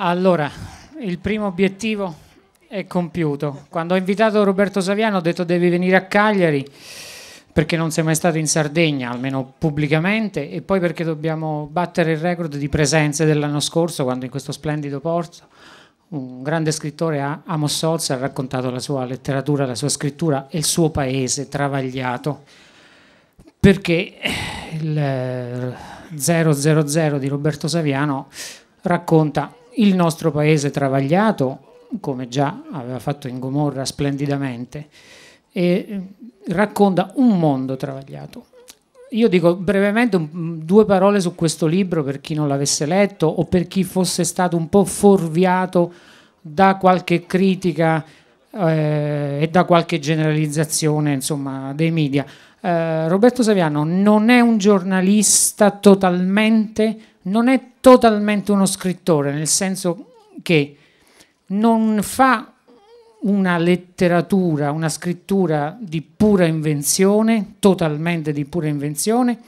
Allora, il primo obiettivo è compiuto. Quando ho invitato Roberto Saviano ho detto devi venire a Cagliari perché non sei mai stato in Sardegna, almeno pubblicamente, e poi perché dobbiamo battere il record di presenze dell'anno scorso quando in questo splendido porto un grande scrittore, Amos Oz, ha raccontato la sua letteratura, la sua scrittura e il suo paese travagliato, perché il 000 di Roberto Saviano racconta il nostro paese travagliato, come già aveva fatto in Gomorra splendidamente, e eh, racconta un mondo travagliato. Io dico brevemente mm, due parole su questo libro per chi non l'avesse letto o per chi fosse stato un po' forviato da qualche critica eh, e da qualche generalizzazione insomma, dei media. Eh, Roberto Saviano non è un giornalista totalmente non è totalmente uno scrittore, nel senso che non fa una letteratura, una scrittura di pura invenzione, totalmente di pura invenzione,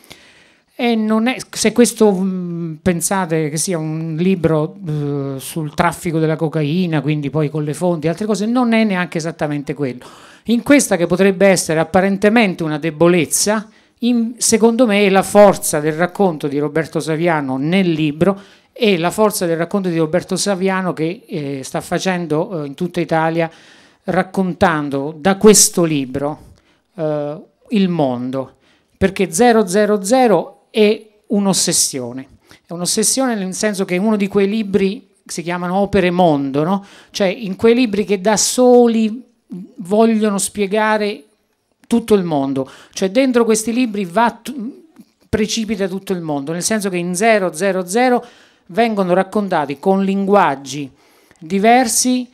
e è, se questo mh, mm, pensate che sia un libro mh, eh, sul traffico della cocaina, quindi poi con le fonti e altre cose, non è neanche esattamente quello. In questa che potrebbe essere apparentemente una debolezza, in, secondo me è la forza del racconto di Roberto Saviano nel libro e la forza del racconto di Roberto Saviano che eh, sta facendo eh, in tutta Italia raccontando da questo libro eh, il mondo, perché 000 è un'ossessione, è un'ossessione nel senso che è uno di quei libri che si chiamano opere mondo, no? cioè in quei libri che da soli vogliono spiegare tutto il mondo, cioè dentro questi libri va, precipita tutto il mondo, nel senso che in 000 vengono raccontati con linguaggi diversi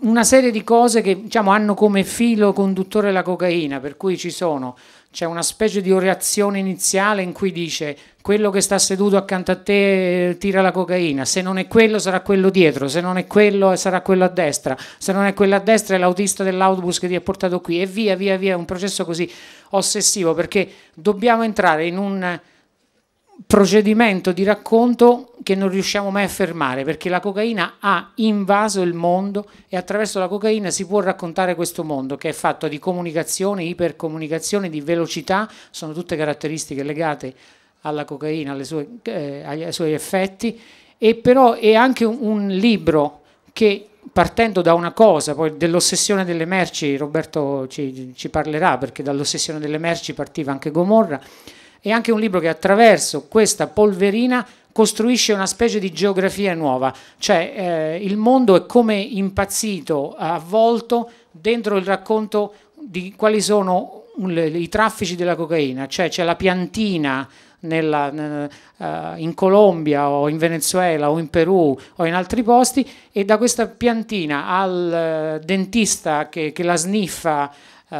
una serie di cose che diciamo, hanno come filo conduttore la cocaina, per cui ci sono, c'è una specie di reazione iniziale in cui dice quello che sta seduto accanto a te eh, tira la cocaina, se non è quello sarà quello dietro, se non è quello eh, sarà quello a destra, se non è quello a destra è l'autista dell'autobus che ti ha portato qui e via via via, è un processo così ossessivo perché dobbiamo entrare in un procedimento di racconto che non riusciamo mai a fermare perché la cocaina ha invaso il mondo e attraverso la cocaina si può raccontare questo mondo che è fatto di comunicazione, ipercomunicazione, di velocità, sono tutte caratteristiche legate alla cocaina, sue, eh, ai suoi effetti e però è anche un, un libro che partendo da una cosa, poi dell'ossessione delle merci, Roberto ci, ci parlerà perché dall'ossessione delle merci partiva anche Gomorra, è anche un libro che attraverso questa polverina costruisce una specie di geografia nuova, cioè eh, il mondo è come impazzito, avvolto dentro il racconto di quali sono i traffici della cocaina, cioè c'è la piantina nella, uh, in Colombia o in Venezuela o in Perù o in altri posti e da questa piantina al uh, dentista che, che la sniffa uh,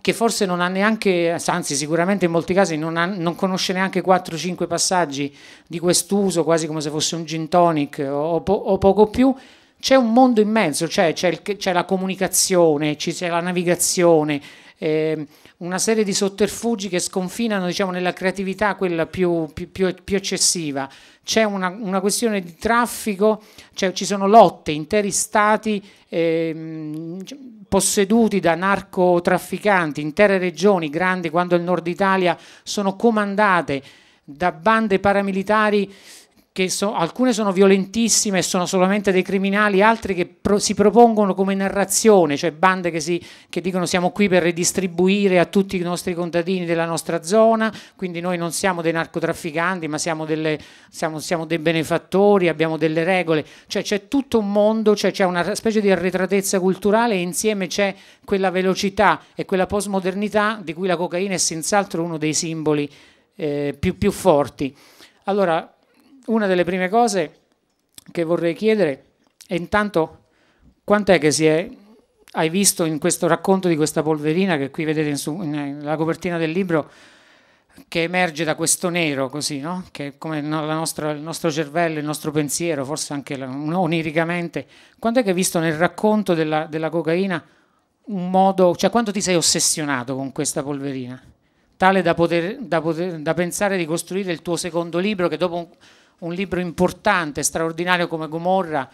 che forse non ha neanche, anzi sicuramente in molti casi non, ha, non conosce neanche 4-5 passaggi di quest'uso, quasi come se fosse un gin tonic o, po o poco più, c'è un mondo immenso, cioè c'è, la comunicazione, c'è la navigazione, eh, una serie di sotterfugi che sconfinano diciamo, nella creatività quella più, più, più, eccessiva. C'è una, una, questione di traffico, cioè ci sono lotte, interi stati eh, posseduti da narcotrafficanti, intere regioni grandi quando il nord Italia sono comandate da bande paramilitari che so, alcune sono violentissime e sono solamente dei criminali, altre che pro, si propongono come narrazione, cioè bande che, si, che, dicono siamo qui per redistribuire a tutti i nostri contadini della nostra zona, quindi noi non siamo dei narcotrafficanti ma siamo, delle, siamo, siamo dei benefattori, abbiamo delle regole, cioè c'è tutto un mondo, cioè c'è una specie di arretratezza culturale e insieme c'è quella velocità e quella postmodernità di cui la cocaina è senz'altro uno dei simboli eh, più, più forti. Allora, una delle prime cose che vorrei chiedere è intanto quant'è che si è, hai visto in questo racconto di questa polverina che qui vedete nella copertina del libro che emerge da questo nero così, no? che è come nostra, il nostro cervello, il nostro pensiero, forse anche la, oniricamente, quanto è che hai visto nel racconto della, della, cocaina un modo, cioè quanto ti sei ossessionato con questa polverina, tale da, poter, da, poter, da pensare di costruire il tuo secondo libro che dopo un libro importante, straordinario come Gomorra,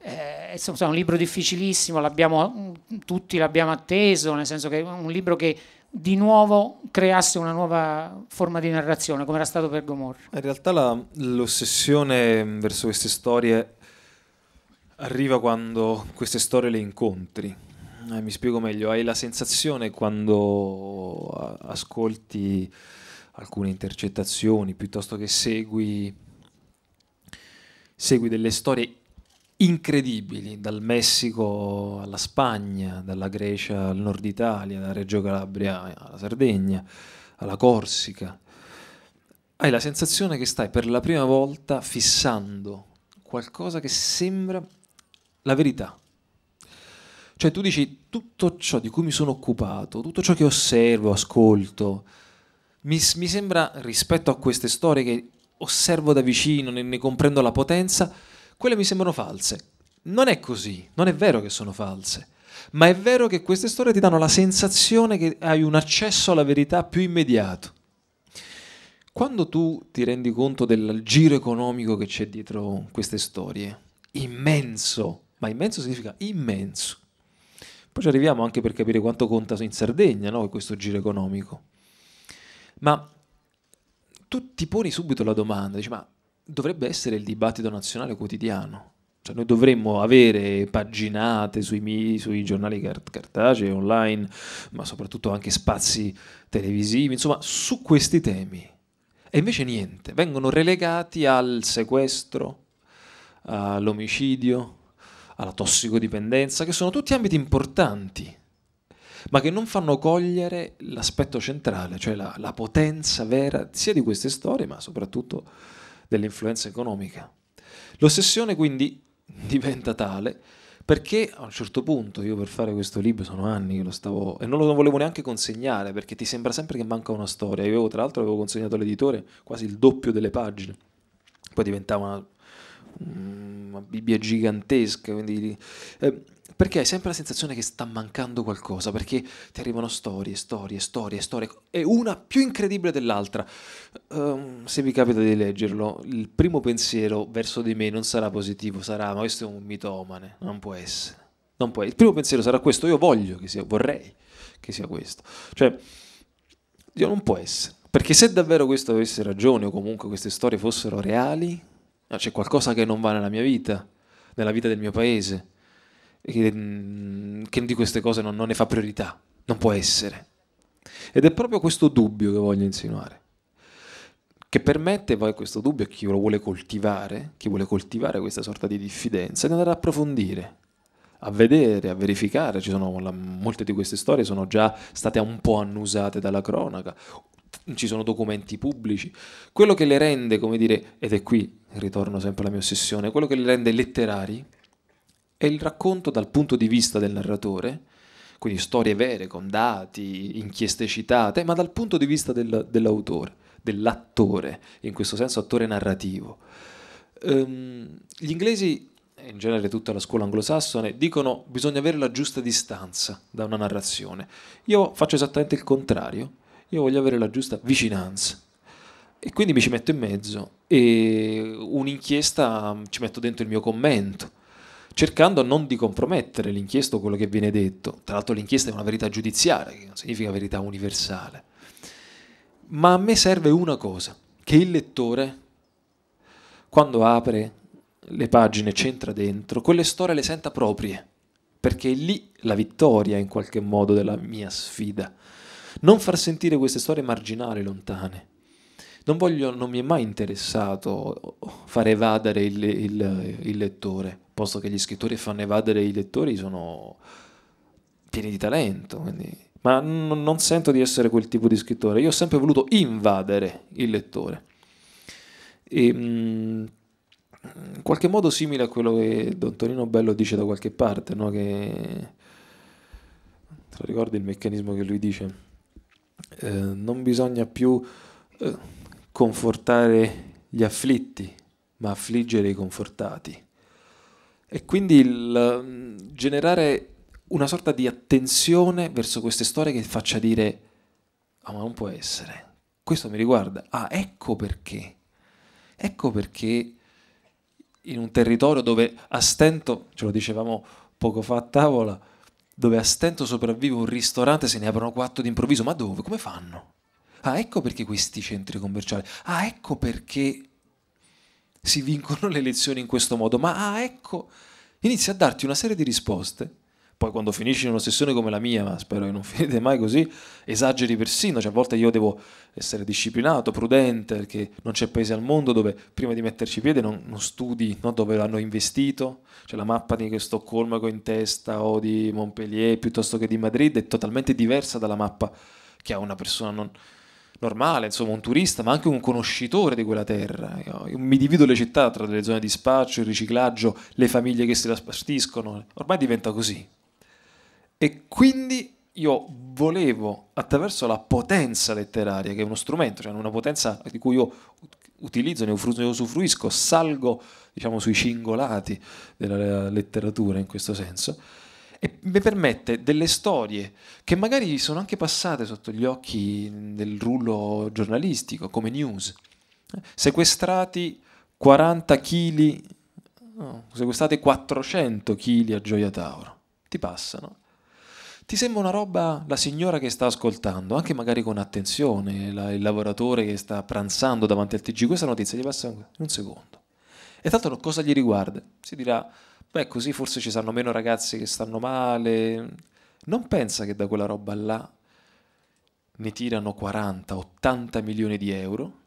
eh, un libro difficilissimo, l'abbiamo, mm, tutti l'abbiamo atteso, nel senso che è un libro che di nuovo creasse una nuova forma di narrazione, come era stato per Gomorra. In realtà la, l'ossessione verso queste storie arriva quando queste storie le incontri. Eh, mi spiego meglio, hai la sensazione quando ascolti alcune intercettazioni piuttosto che segui segui delle storie incredibili, dal Messico alla Spagna, dalla Grecia al nord Italia, da Reggio Calabria alla Sardegna, alla Corsica. Hai la sensazione che stai per la prima volta fissando qualcosa che sembra la verità. Cioè tu dici tutto ciò di cui mi sono occupato, tutto ciò che osservo, ascolto, mi, mi sembra rispetto a queste storie che osservo da vicino, ne, ne comprendo la potenza, quelle mi sembrano false. Non è così, non è vero che sono false, ma è vero che queste storie ti danno la sensazione che hai un accesso alla verità più immediato. Quando tu ti rendi conto del giro economico che c'è dietro queste storie, immenso, ma immenso significa immenso. Poi ci arriviamo anche per capire quanto conta in Sardegna no? questo giro economico. Ma tu ti poni subito la domanda, dici, ma dovrebbe essere il dibattito nazionale quotidiano. Cioè, noi dovremmo avere paginate sui, sui giornali cart- cartacei, online, ma soprattutto anche spazi televisivi, insomma, su questi temi. E invece niente, vengono relegati al sequestro, all'omicidio, alla tossicodipendenza, che sono tutti ambiti importanti ma che non fanno cogliere l'aspetto centrale, cioè la, la potenza vera sia di queste storie, ma soprattutto dell'influenza economica. L'ossessione quindi diventa tale perché a un certo punto io per fare questo libro sono anni che lo stavo e non lo volevo neanche consegnare perché ti sembra sempre che manca una storia. Io avevo, tra l'altro avevo consegnato all'editore quasi il doppio delle pagine, poi diventava una, una Bibbia gigantesca. Quindi, eh, perché hai sempre la sensazione che sta mancando qualcosa, perché ti arrivano storie, storie, storie, storie, e una più incredibile dell'altra. Um, se vi capita di leggerlo, il primo pensiero verso di me non sarà positivo, sarà ma questo è un mitomane, non può essere. Non può. Il primo pensiero sarà questo, io voglio che sia, vorrei che sia questo. Cioè, io non può essere. Perché se davvero questo avesse ragione o comunque queste storie fossero reali, c'è qualcosa che non va nella mia vita, nella vita del mio paese Mm, che, di queste cose non, non ne fa priorità, non può essere. Ed è proprio questo dubbio che voglio insinuare, che permette poi questo dubbio a chi lo vuole coltivare, chi vuole coltivare questa sorta di diffidenza, di andare a approfondire, a vedere, a verificare. Sono, la, molte di queste storie sono già state un po' annusate dalla cronaca, ci sono documenti pubblici. Quello che le rende, come dire, ed è qui ritorno sempre alla mia ossessione, quello che le rende letterari è il racconto dal punto di vista del narratore, quindi storie vere con dati, inchieste citate, ma dal punto di vista del, dell'autore, dell'attore, in questo senso attore narrativo. Um, gli inglesi, in genere tutta la scuola anglosassone, dicono che bisogna avere la giusta distanza da una narrazione. Io faccio esattamente il contrario, io voglio avere la giusta vicinanza. E quindi mi ci metto in mezzo e un'inchiesta ci metto dentro il mio commento cercando non di compromettere l'inchiesta o quello che viene detto. Tra l'altro l'inchiesta è una verità giudiziaria, che non significa verità universale. Ma a me serve una cosa, che il lettore, quando apre le pagine, c'entra dentro, quelle storie le senta proprie, perché è lì la vittoria in qualche modo della mia sfida. Non far sentire queste storie marginali, lontane. Non, voglio, non mi è mai interessato far evadere il, il, il lettore posto che gli scrittori fanno evadere i lettori sono pieni di talento, quindi... ma n- non sento di essere quel tipo di scrittore, io ho sempre voluto invadere il lettore. E, in mhmm, qualche modo simile a quello che Don Torino Bello dice da qualche parte, no? che... Te lo ricordi il meccanismo che lui dice? Eh, non bisogna più eh, confortare gli afflitti, ma affliggere i confortati. E quindi il, mm, generare una sorta di attenzione verso queste storie che faccia dire, ah ma non può essere, questo mi riguarda, ah ecco perché, ecco perché in un territorio dove a stento, ce lo dicevamo poco fa a tavola, dove a stento sopravvive un ristorante, se ne aprono quattro d'improvviso, ma dove? Come fanno? Ah, ecco perché questi centri commerciali, ah, ecco perché si vincono le elezioni in questo modo, ma ah, ecco, inizia a darti una serie di risposte. Poi quando finisci in una sessione come la mia, ma spero che non finite mai così, esageri persino, cioè a volte io devo essere disciplinato, prudente, perché non c'è paese al mondo dove prima di metterci piede non, non studi no, dove l'hanno investito, cioè la mappa di Stoccolma che ho in testa o di Montpellier piuttosto che di Madrid è totalmente diversa dalla mappa che ha una persona non, normale, insomma un turista, ma anche un conoscitore di quella terra. Io, mi divido le città tra delle zone di spaccio, il riciclaggio, le famiglie che si la spartiscono, ormai diventa così. E quindi io volevo, attraverso la potenza letteraria, che è uno strumento, cioè una potenza di cui io utilizzo, ne usufruisco, salgo diciamo, sui cingolati della letteratura in questo senso, e mi permette delle storie che magari sono anche passate sotto gli occhi del rullo giornalistico, come news. Sequestrati 40 kg, no, sequestrati 400 kg a Gioia Tauro. Ti passano ti sembra una roba la signora che sta ascoltando, anche magari con attenzione, la, il lavoratore che sta pranzando davanti al TG, questa notizia gli passa in un secondo. E tanto cosa gli riguarda? Si dirà, beh così forse ci saranno meno ragazzi che stanno male. Non pensa che da quella roba là ne tirano 40, 80 milioni di euro?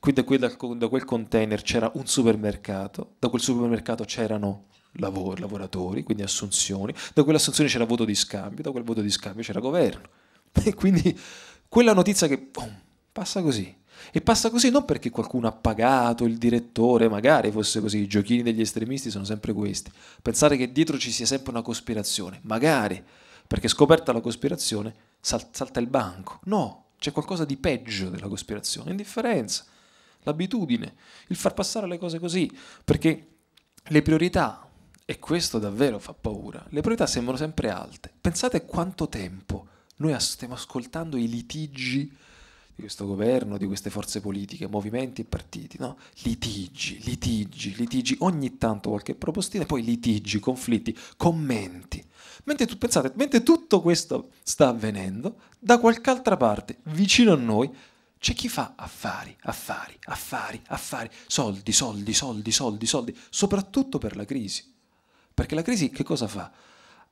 Qui da quel, container c'era un supermercato, da quel supermercato c'erano lavori, lavoratori, quindi assunzioni, da quell'assunzione c'era voto di scambio, da quel voto di scambio c'era governo. E quindi quella notizia che boom, passa così, e passa così non perché qualcuno ha pagato il direttore, magari fosse così, i giochini degli estremisti sono sempre questi. Pensare che dietro ci sia sempre una cospirazione, magari, perché scoperta la cospirazione sal- salta il banco. No, c'è qualcosa di peggio della cospirazione, indifferenza, l'abitudine, il far passare le cose così, perché le priorità, e questo davvero fa paura, le priorità sembrano sempre alte. Pensate quanto tempo noi stiamo ascoltando i litigi di questo governo, di queste forze politiche, movimenti e partiti, no? litigi, litigi, litigi, ogni tanto qualche propostina e poi litigi, conflitti, commenti. Mentre tu, pensate, mentre tutto questo sta avvenendo, da qualche altra parte, vicino a noi, c'è chi fa affari, affari, affari, affari, soldi, soldi, soldi, soldi, soldi, soprattutto per la crisi. Perché la crisi che cosa fa?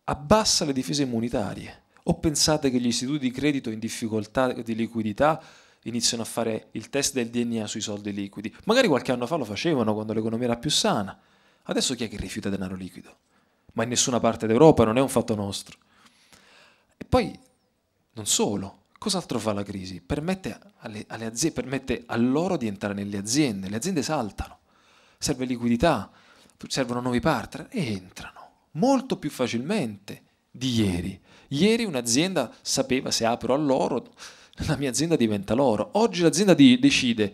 Abbassa le difese immunitarie o pensate che gli istituti di credito in difficoltà di liquidità iniziano a fare il test del DNA sui soldi liquidi? Magari qualche anno fa lo facevano quando l'economia era più sana. Adesso chi è che rifiuta denaro liquido? Ma in nessuna parte d'Europa non è un fatto nostro. E poi, non solo, cos'altro fa la crisi? Permette, alle, alle aziende, permette a loro di entrare nelle aziende, le aziende saltano, serve liquidità, servono nuovi partner e entrano molto più facilmente di ieri. Ieri un'azienda sapeva se apro all'oro, la mia azienda diventa l'oro. Oggi l'azienda di, decide,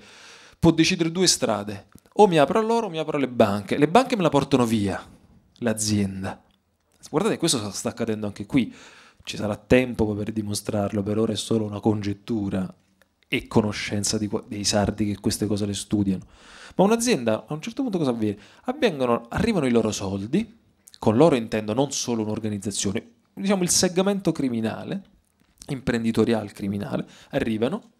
può decidere due strade, o mi apro all'oro o mi apro alle banche. Le banche me la portano via, l'azienda. Guardate, questo sta accadendo anche qui. Ci sarà tempo per dimostrarlo, per ora è solo una congettura e conoscenza di, dei sardi che queste cose le studiano. Ma un'azienda a un certo punto cosa avviene? arrivano i loro soldi, con loro intendo non solo un'organizzazione, diciamo, il segmento criminale, imprenditoriale criminale, arrivano,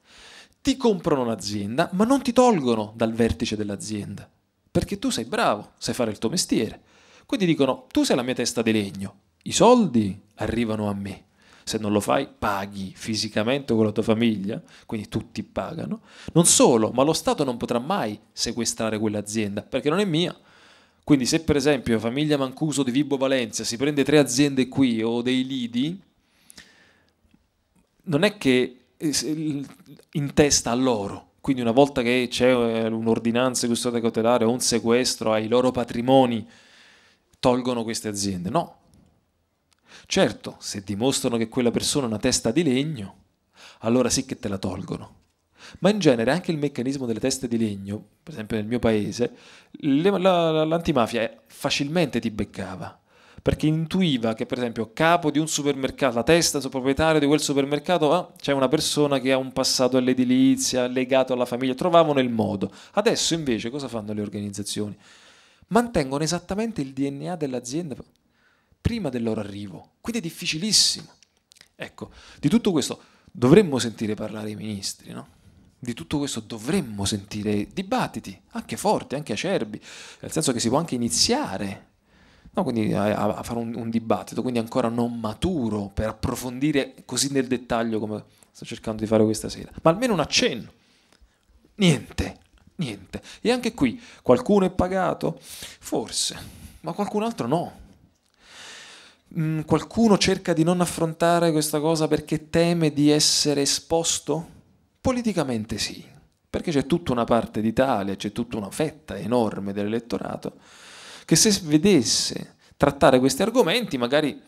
ti comprano un'azienda, ma non ti tolgono dal vertice dell'azienda, perché tu sei bravo, sai fare il tuo mestiere. Quindi dicono, tu sei la mia testa di legno, i soldi arrivano a me. Se non lo fai, paghi fisicamente con la tua famiglia, quindi tutti pagano. Non solo, ma lo Stato non potrà mai sequestrare quell'azienda, perché non è mia, quindi se per esempio la famiglia Mancuso di Vibo Valencia si prende tre aziende qui o dei lidi, non è che eh, in testa a loro. Quindi una volta che c'è eh, un'ordinanza di custodia cautelare o un sequestro ai loro patrimoni, tolgono queste aziende. No. Certo, se dimostrano che quella persona è una testa di legno, allora sì che te la tolgono ma in genere anche il meccanismo delle teste di legno, per esempio nel mio paese, le, la, l'antimafia eh, facilmente ti beccava perché intuiva che per esempio capo di un supermercato, la testa del proprietario di quel supermercato, ah, c'è una persona che ha un passato all'edilizia, legato alla famiglia, trovavano il modo. Adesso invece cosa fanno le organizzazioni? Mantengono esattamente il DNA dell'azienda prima del loro arrivo, quindi è difficilissimo. Ecco, di tutto questo dovremmo sentire parlare i ministri, no? di tutto questo dovremmo sentire dibattiti, anche forti, anche acerbi, nel senso che si può anche iniziare no? a, a, fare un, un, dibattito, quindi ancora non maturo per approfondire così nel dettaglio come sto cercando di fare questa sera, ma almeno un accenno. Niente, niente. E anche qui qualcuno è pagato? Forse, ma qualcun altro no. Mm, qualcuno cerca di non affrontare questa cosa perché teme di essere esposto? Politicamente sì, perché c'è tutta una parte d'Italia, c'è tutta una fetta enorme dell'elettorato che se vedesse trattare questi argomenti, magari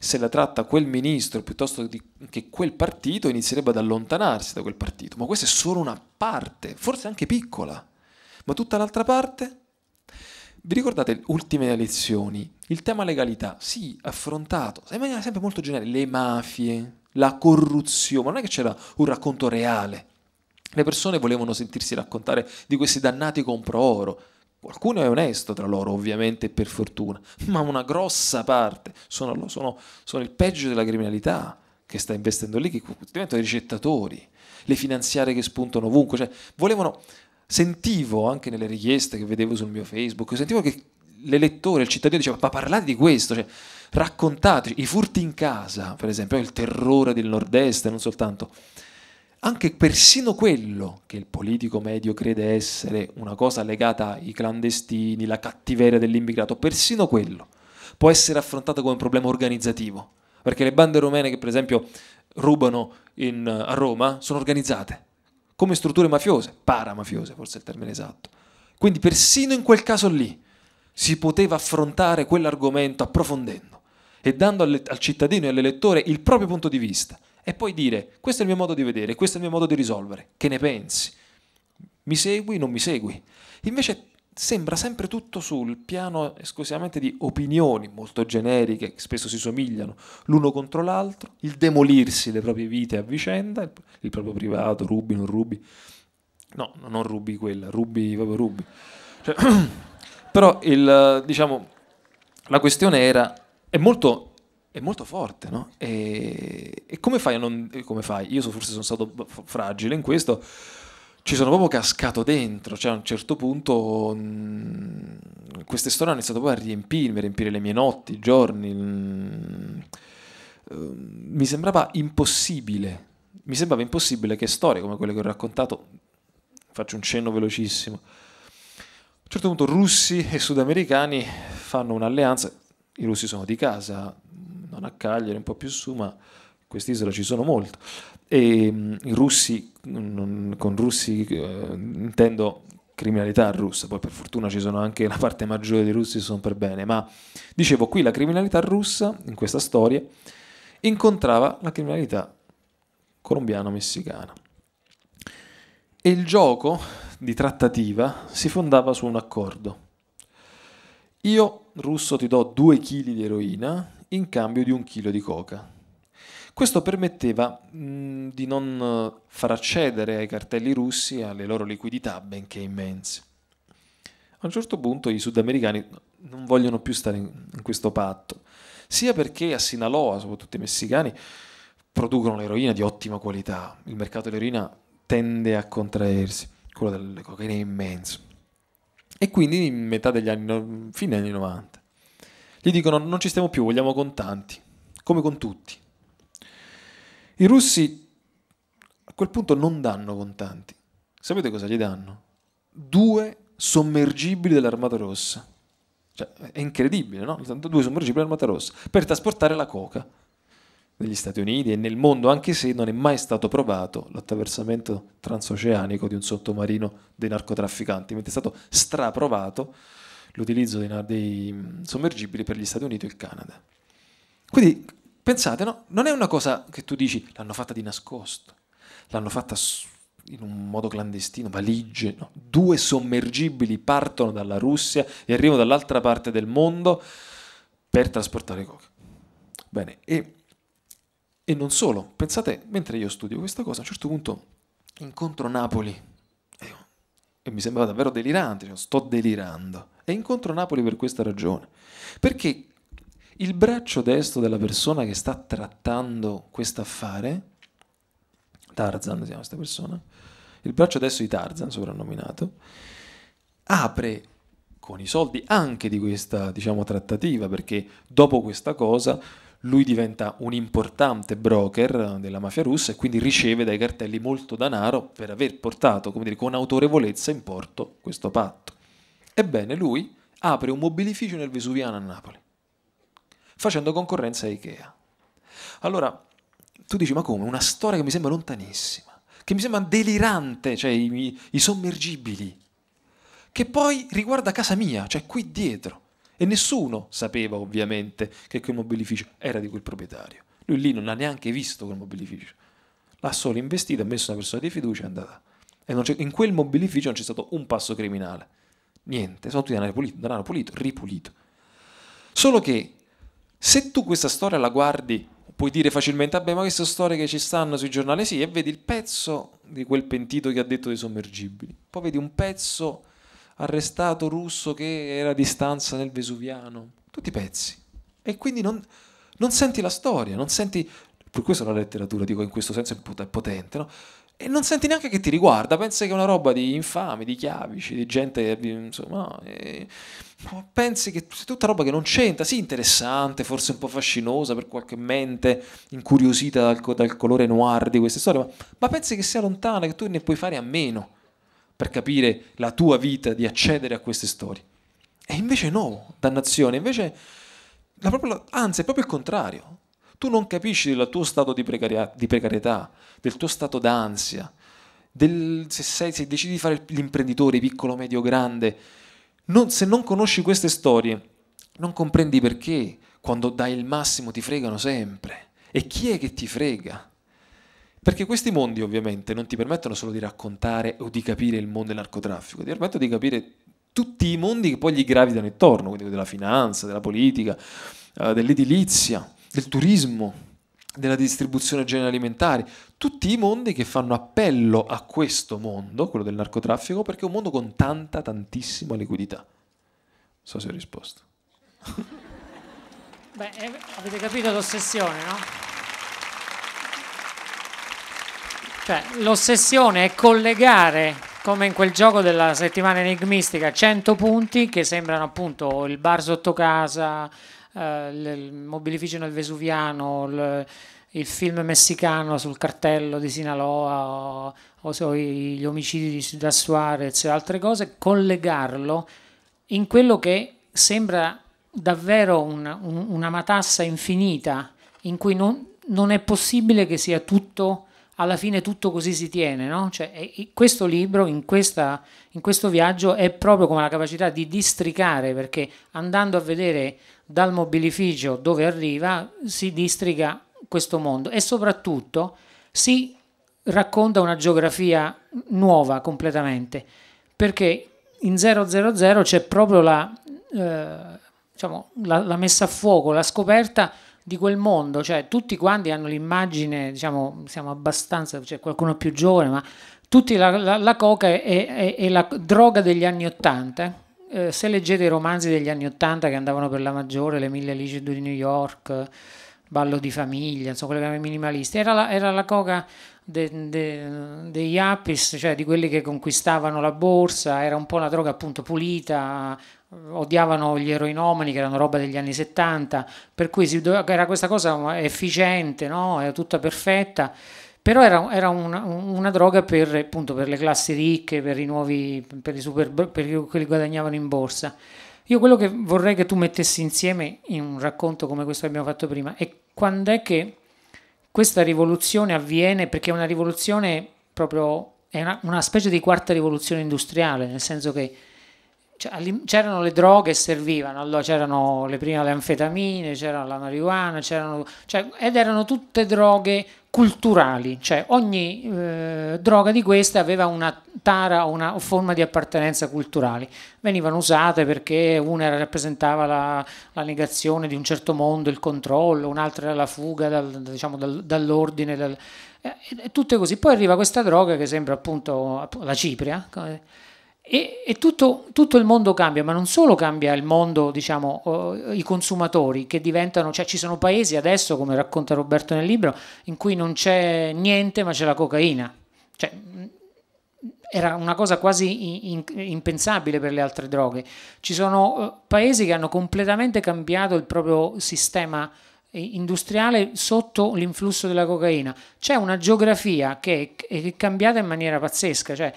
se la tratta quel ministro piuttosto che quel partito, inizierebbe ad allontanarsi da quel partito. Ma questa è solo una parte, forse anche piccola, ma tutta l'altra parte? Vi ricordate le ultime elezioni? Il tema legalità, sì, affrontato, in maniera sempre molto generale, le mafie, la corruzione, ma non è che c'era un racconto reale. Le persone volevano sentirsi raccontare di questi dannati compro oro. Qualcuno è onesto tra loro, ovviamente, per fortuna, ma una grossa parte sono, sono, sono il peggio della criminalità che sta investendo lì, che diventano i ricettatori, le finanziarie che spuntano ovunque. Cioè, volevano, sentivo anche nelle richieste che vedevo sul mio Facebook, sentivo che l'elettore, il cittadino diceva ma parlate di questo, cioè, raccontateci, i furti in casa per esempio, il terrore del nord-est, non soltanto. Anche persino quello che il politico medio crede essere una cosa legata ai clandestini, la cattiveria dell'immigrato, persino quello può essere affrontato come un problema organizzativo, perché le bande romene che per esempio rubano in, a Roma sono organizzate come strutture mafiose, paramafiose forse è il termine esatto. Quindi persino in quel caso lì si poteva affrontare quell'argomento approfondendo e dando al, al cittadino e all'elettore il proprio punto di vista e poi dire questo è il mio modo di vedere, questo è il mio modo di risolvere, che ne pensi? Mi segui, non mi segui? Invece sembra sempre tutto sul piano esclusivamente di opinioni molto generiche, che spesso si somigliano l'uno contro l'altro, il demolirsi le proprie vite a vicenda, il, il proprio privato, rubi, non rubi. No, non rubi quella, rubi, proprio rubi. Cioè, Però il, diciamo, la questione era, è molto, è molto forte, no? E, e come fai a non... Come fai? Io so, forse sono stato fragile in questo, ci sono proprio cascato dentro, cioè a un certo punto mh, mm, queste storie hanno iniziato poi a riempirmi, a riempire le mie notti, i giorni. Mh, mm, ehm, uh, mi sembrava impossibile, mi sembrava impossibile che storie come quelle che ho raccontato, faccio un cenno velocissimo, a un certo punto russi e sudamericani fanno un'alleanza, i russi sono di casa, non a Cagliari, un po' più su, ma in quest'isola ci sono molto. E mm, i russi, mm, con russi eh, intendo criminalità russa, poi per fortuna ci sono anche la parte maggiore dei russi sono per bene, ma dicevo qui la criminalità russa in questa storia incontrava la criminalità colombiano-messicana. E il gioco di trattativa si fondava su un accordo. Io, russo, ti do due chili di eroina in cambio di un chilo di coca. Questo permetteva mh, mm, di non eh, far accedere ai cartelli russi alle loro liquidità, benché immense. A un certo punto i sudamericani non vogliono più stare in, in questo patto, sia perché a Sinaloa, soprattutto i messicani, producono l'eroina di ottima qualità, il mercato dell'eroina tende a contraersi, quello delle cocaine è immenso. E quindi in metà degli anni, fine anni 90, gli dicono non ci stiamo più, vogliamo contanti, come con tutti. I russi a quel punto non danno contanti. Sapete cosa gli danno? Due sommergibili dell'Armata Rossa. Cioè, è incredibile, no? Due sommergibili dell'Armata Rossa per trasportare la coca negli Stati Uniti e nel mondo, anche se non è mai stato provato l'attraversamento transoceanico di un sottomarino dei narcotrafficanti, mentre è stato straprovato l'utilizzo dei, dei mm, sommergibili per gli Stati Uniti e il Canada. Quindi pensate, no? non è una cosa che tu dici l'hanno fatta di nascosto, l'hanno fatta in un modo clandestino, valigie, no? due sommergibili partono dalla Russia e arrivano dall'altra parte del mondo per trasportare coca. Bene, e e non solo, pensate, mentre io studio questa cosa, a un certo punto incontro Napoli e mi sembrava davvero delirante, cioè sto delirando, e incontro Napoli per questa ragione, perché il braccio destro della persona che sta trattando questo affare, Tarzan si chiama questa persona, il braccio destro di Tarzan, soprannominato, apre con i soldi anche di questa diciamo, trattativa, perché dopo questa cosa lui diventa un importante broker della mafia russa e quindi riceve dai cartelli molto denaro per aver portato, come dire, con autorevolezza in porto questo patto. Ebbene, lui apre un mobilificio nel Vesuviano a Napoli, facendo concorrenza a Ikea. Allora, tu dici, ma come? Una storia che mi sembra lontanissima, che mi sembra delirante, cioè i, i sommergibili, che poi riguarda casa mia, cioè qui dietro. E nessuno sapeva ovviamente che quel mobilificio era di quel proprietario. Lui lì non ha neanche visto quel mobilificio. L'ha solo investito, ha messo una persona di fiducia e è andata. E in quel mobilificio non c'è stato un passo criminale. Niente, sono tutti denaro pulito, denaro pulito, ripulito. Solo che se tu questa storia la guardi, puoi dire facilmente, vabbè, ma queste storie che ci stanno sui giornali, sì, e vedi il pezzo di quel pentito che ha detto dei sommergibili. Poi vedi un pezzo arrestato russo che era a distanza nel Vesuviano, tutti pezzi. E quindi non, non senti la storia, non senti, per questo la letteratura, dico in questo senso è potente, no? e non senti neanche che ti riguarda, pensi che è una roba di infami, di chiavici, di gente, insomma, eh, no, e, pensi che sia tutta roba che non c'entra, sì interessante, forse un po' fascinosa per qualche mente incuriosita dal, dal colore noir di queste storie, ma, ma pensi che sia lontana, che tu ne puoi fare a meno per capire la tua vita, di accedere a queste storie. E invece no, dannazione, invece la propria, anzi è proprio il contrario. Tu non capisci del tuo stato di, precaria, di precarietà, del tuo stato d'ansia, del, se, sei, se decidi di fare l'imprenditore piccolo, medio, grande. Non, se non conosci queste storie, non comprendi perché quando dai il massimo ti fregano sempre. E chi è che ti frega? Perché questi mondi ovviamente non ti permettono solo di raccontare o di capire il mondo del narcotraffico, ti permettono di capire tutti i mondi che poi gli gravitano intorno, quindi della finanza, della politica, eh, dell'edilizia, del turismo, della distribuzione genere alimentare, tutti i mondi che fanno appello a questo mondo, quello del narcotraffico, perché è un mondo con tanta, tantissima liquidità. Non so se ho risposto. Beh, eh, avete capito l'ossessione, no? Cioè, l'ossessione è collegare, come in quel gioco della settimana enigmistica, 100 punti che sembrano appunto il bar sotto casa, eh, il mobilificio nel Vesuviano, il, il, film messicano sul cartello di Sinaloa o, o so, gli omicidi di Ciudad Suarez e altre cose, collegarlo in quello che sembra davvero un, un, una matassa infinita in cui non, non è possibile che sia tutto alla fine tutto così si tiene, no? Cioè, questo libro, in, questa, in, questo viaggio, è proprio come la capacità di districare, perché andando a vedere dal mobilificio dove arriva, si districa questo mondo e soprattutto si racconta una geografia nuova completamente, perché in 000 c'è proprio la, eh, diciamo, la, la messa a fuoco, la scoperta di quel mondo, cioè tutti quanti hanno l'immagine, diciamo, siamo abbastanza, c'è cioè, qualcuno più giovane, ma tutti la, la, la coca è la droga degli anni Ottanta. Eh, se leggete i romanzi degli anni Ottanta che andavano per la maggiore, Le mille alici di New York, Ballo di famiglia, insomma, quello che erano minimalisti, era la, era la coca de, de, degli Apis, cioè di quelli che conquistavano la borsa, era un po' una droga appunto pulita, odiavano gli eroinomani che erano roba degli anni 70, per cui doveva, era questa cosa efficiente, no? era tutta perfetta, però era, era una, una, droga per, appunto, per, le classi ricche, per i nuovi, per, i super, per quelli che guadagnavano in borsa. Io quello che vorrei che tu mettessi insieme in un racconto come questo che abbiamo fatto prima è quando è che questa rivoluzione avviene, perché è una rivoluzione proprio, è una, una specie di quarta rivoluzione industriale, nel senso che cioè, c'erano le droghe e servivano, allora c'erano le prime le anfetamine, c'era la marijuana, c'erano, cioè, ed erano tutte droghe culturali, cioè ogni eh, droga di queste aveva una tara o una forma di appartenenza culturale, venivano usate perché una rappresentava la, la, negazione di un certo mondo, il controllo, un'altra era la fuga dal, diciamo, dal, dall'ordine, dal, eh, tutte così. Poi arriva questa droga che sembra appunto la cipria e, e tutto, tutto, il mondo cambia, ma non solo cambia il mondo, diciamo, uh, i consumatori che diventano, cioè ci sono paesi adesso, come racconta Roberto nel libro, in cui non c'è niente ma c'è la cocaina. Cioè, era una cosa quasi in, in, impensabile per le altre droghe. Ci sono uh, paesi che hanno completamente cambiato il proprio sistema eh, industriale sotto l'influsso della cocaina. C'è una geografia che è, cambiata in maniera pazzesca, cioè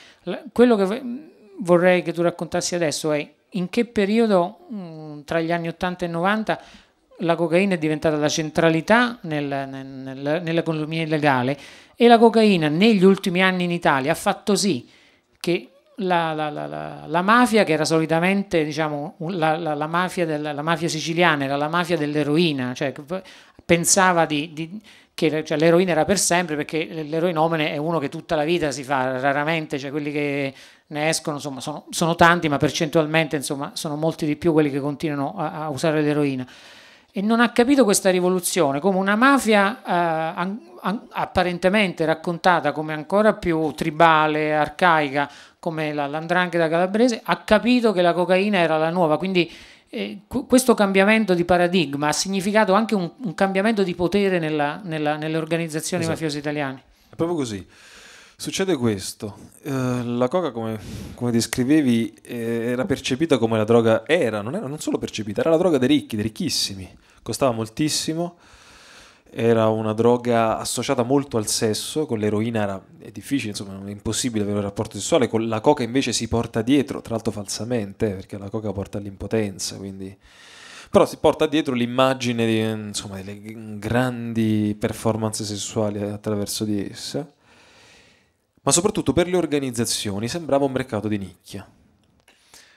quello che vorrei che tu raccontassi adesso è in che periodo mm, tra gli anni 80 e 90 la cocaina è diventata la centralità nel, nel, nell'economia illegale e la cocaina negli ultimi anni in Italia ha fatto sì che la, la, la, la mafia, che era solitamente diciamo, mafia del, la, mafia siciliana, era la mafia dell'eroina, cioè, pensava di, di, che cioè, l'eroina era per sempre, perché l'eroinomene è uno che tutta la vita si fa, raramente, cioè quelli che ne escono, insomma, sono, sono tanti, ma percentualmente insomma, sono molti di più quelli che continuano a, a usare l'eroina e non ha capito questa rivoluzione come una mafia eh, apparentemente raccontata come ancora più tribale, arcaica, come l'andrangheta calabrese, ha capito che la cocaina era la nuova, quindi eh, questo cambiamento di paradigma ha significato anche un, un cambiamento di potere nella, nella, nelle organizzazioni esatto. mafiose italiane. È proprio così. Succede questo, eh, la coca come, come descrivevi eh, era percepita come la droga, era non, era non, solo percepita, era la droga dei ricchi, dei ricchissimi, costava moltissimo, era una droga associata molto al sesso, con l'eroina era, è difficile, insomma è impossibile avere un rapporto sessuale, con la coca invece si porta dietro, tra l'altro falsamente, eh, perché la coca porta all'impotenza, quindi... però si porta dietro l'immagine di, insomma, delle grandi performance sessuali eh, attraverso di essa, ma soprattutto per le organizzazioni sembrava un mercato di nicchia.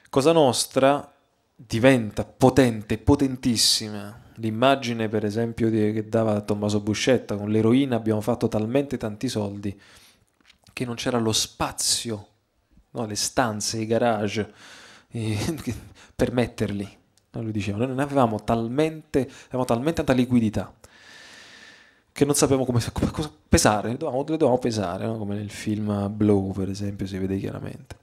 Cosa nostra diventa potente, potentissima, L'immagine, per esempio, di, che dava Tommaso Buscetta con l'eroina, abbiamo fatto talmente tanti soldi che non c'era lo spazio, no? le stanze, i garage eh, per metterli. No, lui diceva, noi non avevamo talmente, avevamo talmente tanta liquidità che non sapevamo come, come cosa, pesare, le dovevamo, dovevamo, pesare, no? come nel film Blow, per esempio, si vede chiaramente.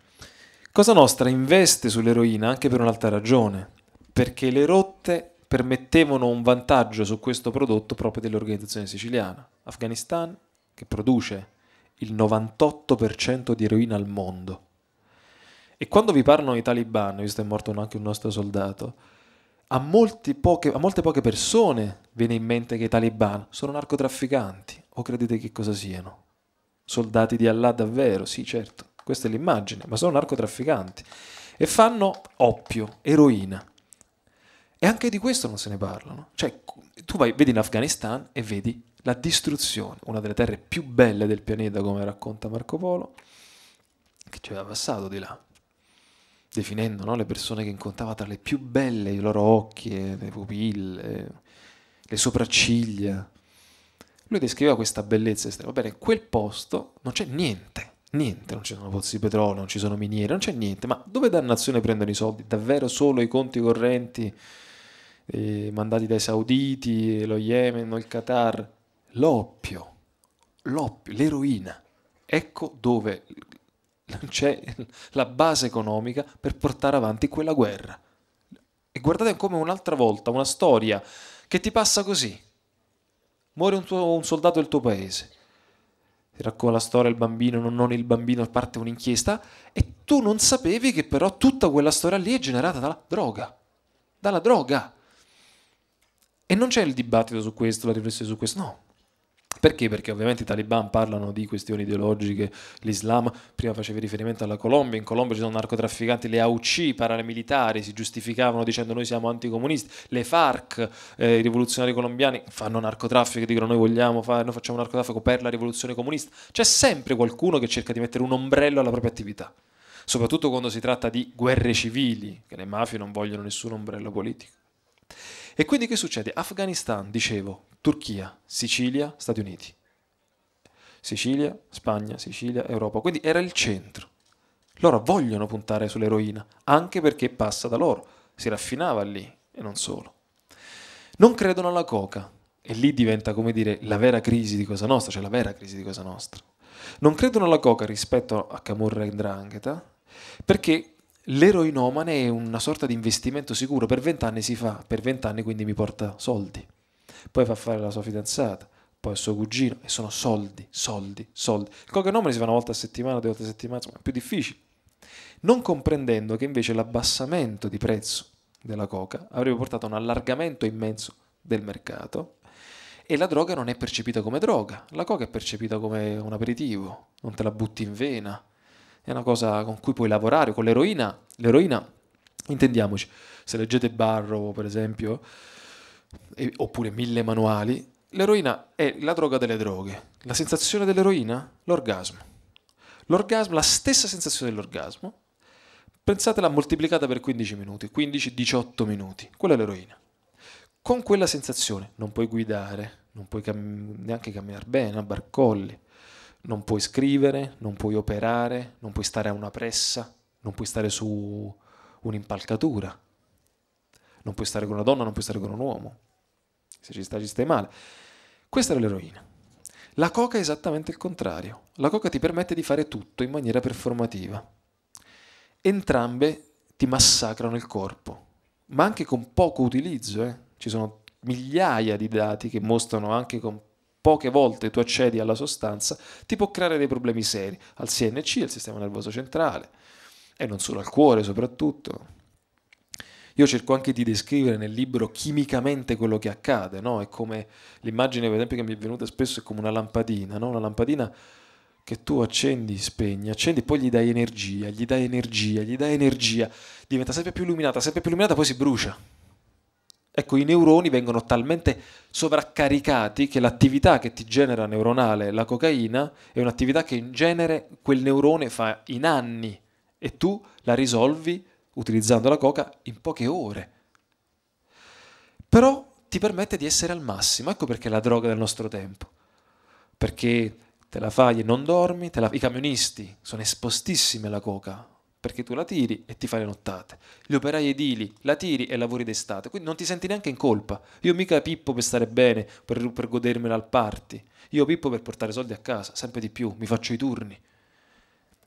Cosa Nostra investe sull'eroina anche per un'altra ragione, perché le rotte permettevano un vantaggio su questo prodotto proprio dell'organizzazione siciliana. Afghanistan, che produce il 98% di eroina al mondo. E quando vi parlano i talibani, visto che è morto anche un nostro soldato, a, poche, a molte poche persone viene in mente che i talibani sono narcotrafficanti, o credete che cosa siano? Soldati di Allah davvero? Sì, certo, questa è l'immagine, ma sono narcotrafficanti. E fanno oppio, eroina e anche di questo non se ne parlano. Cioè, tu vai, vedi in Afghanistan e vedi la distruzione, una delle terre più belle del pianeta, come racconta Marco Polo, che ci aveva passato di là, definendo no, le persone che incontrava tra le più belle, i loro occhi, eh, le pupille, le sopracciglia. Lui descriveva questa bellezza estrema. Bene, in quel posto non c'è niente, niente, non ci sono pozzi di petrolio, non ci sono miniere, non c'è niente, ma dove dannazione prendono i soldi? Davvero solo i conti correnti? Eh, mandati dai sauditi, lo Yemen, il Qatar, l'oppio, l'oppio, l'eroina. Ecco dove c'è la base economica per portare avanti quella guerra. E guardate come un'altra volta, una storia che ti passa così. Muore un, tuo, un soldato del tuo paese. Ti racconta la storia il bambino, non, non il bambino, parte un'inchiesta e tu non sapevi che però tutta quella storia lì è generata dalla droga. Dalla droga. E non c'è il dibattito su questo, la riflessione su questo, no. Perché? Perché ovviamente i taliban parlano di questioni ideologiche, l'Islam, prima facevi riferimento alla Colombia, in Colombia ci sono narcotrafficanti, le AUC, paramilitari, si giustificavano dicendo noi siamo anticomunisti, le FARC, eh, i rivoluzionari colombiani fanno narcotraffico, e dicono noi vogliamo fare, noi facciamo narcotraffico per la rivoluzione comunista. C'è sempre qualcuno che cerca di mettere un ombrello alla propria attività, soprattutto quando si tratta di guerre civili, che le mafie non vogliono nessun ombrello politico. E quindi che succede? Afghanistan, dicevo, Turchia, Sicilia, Stati Uniti. Sicilia, Spagna, Sicilia, Europa. Quindi era il centro. Loro vogliono puntare sull'eroina, anche perché passa da loro, si raffinava lì e non solo. Non credono alla coca, e lì diventa, come dire, la vera crisi di Cosa Nostra, cioè la vera crisi di Cosa Nostra. Non credono alla coca rispetto a Camorra e Ndrangheta, perché l'eroinomane è una sorta di investimento sicuro, per vent'anni si fa, per vent'anni quindi mi porta soldi, poi fa fare la sua fidanzata, poi il suo cugino, e sono soldi, soldi, soldi. Il cocainomane si fa una volta a settimana, due volte a settimana, insomma è più difficile. Non comprendendo che invece l'abbassamento di prezzo della coca avrebbe portato a un allargamento immenso del mercato e la droga non è percepita come droga, la coca è percepita come un aperitivo, non te la butti in vena, è una cosa con cui puoi lavorare, con l'eroina, l'eroina intendiamoci, se leggete Barrow per esempio, e, oppure mille manuali, l'eroina è la droga delle droghe, la sensazione dell'eroina, l'orgasmo. L'orgasmo, la stessa sensazione dell'orgasmo, pensatela moltiplicata per 15 minuti, 15-18 minuti, quella è l'eroina. Con quella sensazione non puoi guidare, non puoi cam- neanche camminare bene, a barcolli, non puoi scrivere, non puoi operare, non puoi stare a una pressa, non puoi stare su un'impalcatura, non puoi stare con una donna, non puoi stare con un uomo. Se ci sta, ci stai male. Questa era l'eroina. La coca è esattamente il contrario. La coca ti permette di fare tutto in maniera performativa. Entrambe ti massacrano il corpo, ma anche con poco utilizzo. Eh. Ci sono migliaia di dati che mostrano anche con poche volte tu accedi alla sostanza, ti può creare dei problemi seri al CNC, al sistema nervoso centrale e non solo al cuore soprattutto. Io cerco anche di descrivere nel libro chimicamente quello che accade, no? È come l'immagine, per esempio, che mi è venuta spesso è come una lampadina, no? Una lampadina che tu accendi, spegni, accendi, poi gli dai energia, gli dai energia, gli dai energia, diventa sempre più illuminata, sempre più illuminata, poi si brucia Ecco, i neuroni vengono talmente sovraccaricati che l'attività che ti genera neuronale la cocaina è un'attività che in genere quel neurone fa in anni e tu la risolvi utilizzando la coca in poche ore. Però ti permette di essere al massimo, ecco perché è la droga del nostro tempo. Perché te la fai e non dormi, la... i camionisti sono espostissimi alla coca, perché tu la tiri e ti fai le nottate. Gli operai edili la tiri e lavori d'estate, quindi non ti senti neanche in colpa. Io mica pippo per stare bene, per, per godermela al party. Io pippo per portare soldi a casa, sempre di più, mi faccio i turni.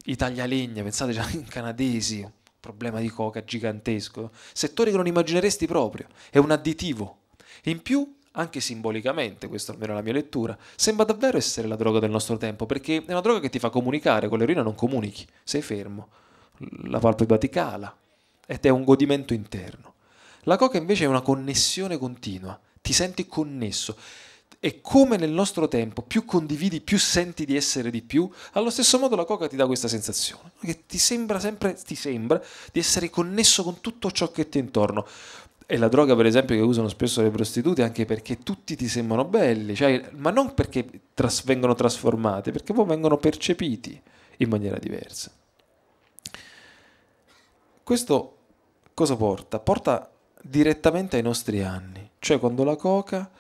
Italia legna, pensate già in canadesi, un problema di coca gigantesco. Settori che non immagineresti proprio, è un additivo. In più anche simbolicamente, questa almeno è la mia lettura, sembra davvero essere la droga del nostro tempo, perché è una droga che ti fa comunicare, con l'eroina non comunichi, sei fermo la palpebra cala ed è un godimento interno. La coca invece è una connessione continua, ti senti connesso. E come nel nostro tempo più condividi, più senti di essere di più, allo stesso modo la coca ti dà questa sensazione, che ti sembra sempre, ti sembra di essere connesso con tutto ciò che ti è intorno. E la droga, per esempio, che usano spesso le prostitute anche perché tutti ti sembrano belli, cioè, ma non perché tras- vengono trasformati, perché poi vengono percepiti in maniera diversa. Questo cosa porta? Porta direttamente ai nostri anni, cioè quando la coca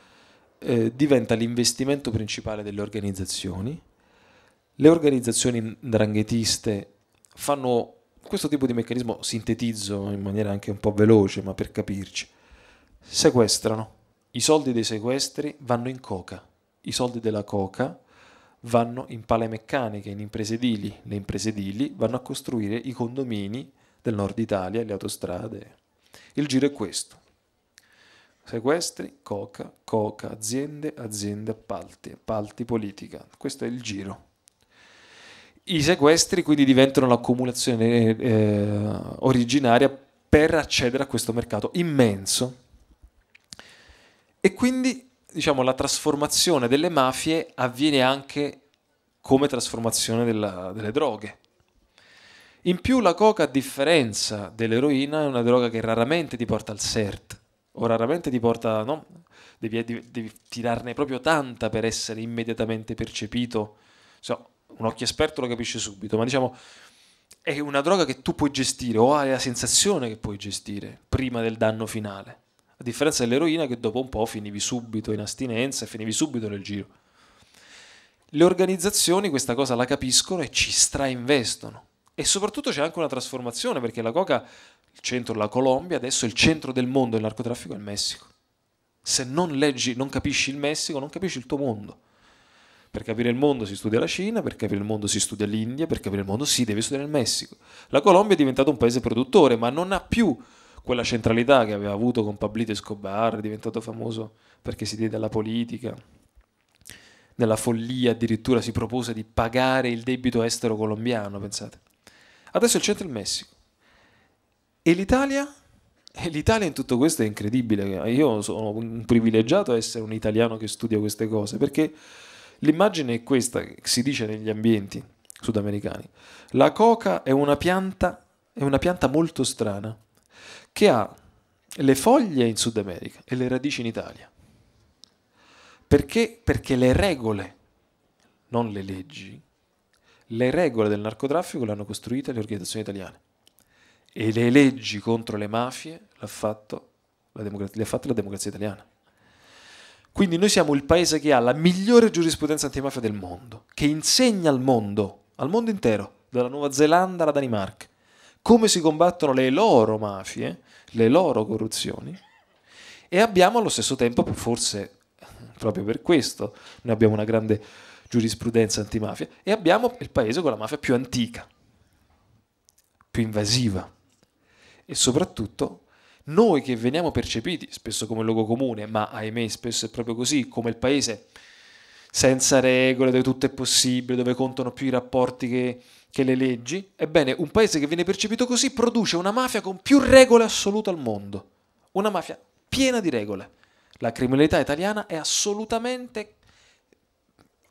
eh, diventa l'investimento principale delle organizzazioni, le organizzazioni dranghetiste fanno questo tipo di meccanismo, sintetizzo in maniera anche un po' veloce, ma per capirci, sequestrano, i soldi dei sequestri vanno in coca, i soldi della coca vanno in pale meccaniche, in imprese edili, le imprese edili vanno a costruire i condomini del nord Italia le autostrade. Il giro è questo. Sequestri, coca, coca, aziende, aziende, appalti, appalti, politica. Questo è il giro. I sequestri quindi diventano l'accumulazione eh, eh originaria per accedere a questo mercato immenso. E quindi diciamo, la trasformazione delle mafie avviene anche come trasformazione della, delle droghe in più la coca, a differenza dell'eroina, è una droga che raramente ti porta al CERT, o raramente ti porta, no? Devi, devi, devi tirarne proprio tanta per essere immediatamente percepito. So, un occhio esperto lo capisce subito, ma diciamo è una droga che tu puoi gestire o hai la sensazione che puoi gestire prima del danno finale. A differenza dell'eroina che dopo un po' finivi subito in astinenza e finivi subito nel giro. Le organizzazioni questa cosa la capiscono e ci strainvestono. E soprattutto c'è anche una trasformazione perché la coca, il centro della Colombia, adesso è il centro del mondo del narcotraffico è il Messico. Se non leggi, non capisci il Messico, non capisci il tuo mondo. Per capire il mondo si studia la Cina, per capire il mondo si studia l'India, per capire il mondo si deve studiare il Messico. La Colombia è diventata un paese produttore, ma non ha più quella centralità che aveva avuto con Pablito Escobar, è diventato famoso perché si diede alla politica. Nella follia addirittura si propose di pagare il debito estero colombiano, pensate. Adesso il centro è il Messico. E l'Italia? E eh, l'Italia in tutto questo è incredibile. Io sono un privilegiato a essere un italiano che studia queste cose, perché l'immagine è questa, che si dice negli ambienti sudamericani. La coca è una pianta, è una pianta molto strana, che ha le foglie in Sud America e le radici in Italia. Perché? Perché le regole, non le leggi, le regole del narcotraffico le hanno costruite le organizzazioni italiane e le leggi contro le mafie le ha fatte la democrazia italiana. Quindi noi siamo il paese che ha la migliore giurisprudenza antimafia del mondo, che insegna al mondo, al mondo intero, dalla Nuova Zelanda alla Danimarca, come si combattono le loro mafie, le loro corruzioni, e abbiamo allo stesso tempo, forse proprio per questo, noi abbiamo una grande giurisprudenza antimafia e abbiamo il paese con la mafia più antica, più invasiva e soprattutto noi che veniamo percepiti spesso come luogo comune, ma ahimè spesso è proprio così, come il paese senza regole, dove tutto è possibile, dove contano più i rapporti che, che le leggi, ebbene un paese che viene percepito così produce una mafia con più regole assolute al mondo, una mafia piena di regole. La criminalità italiana è assolutamente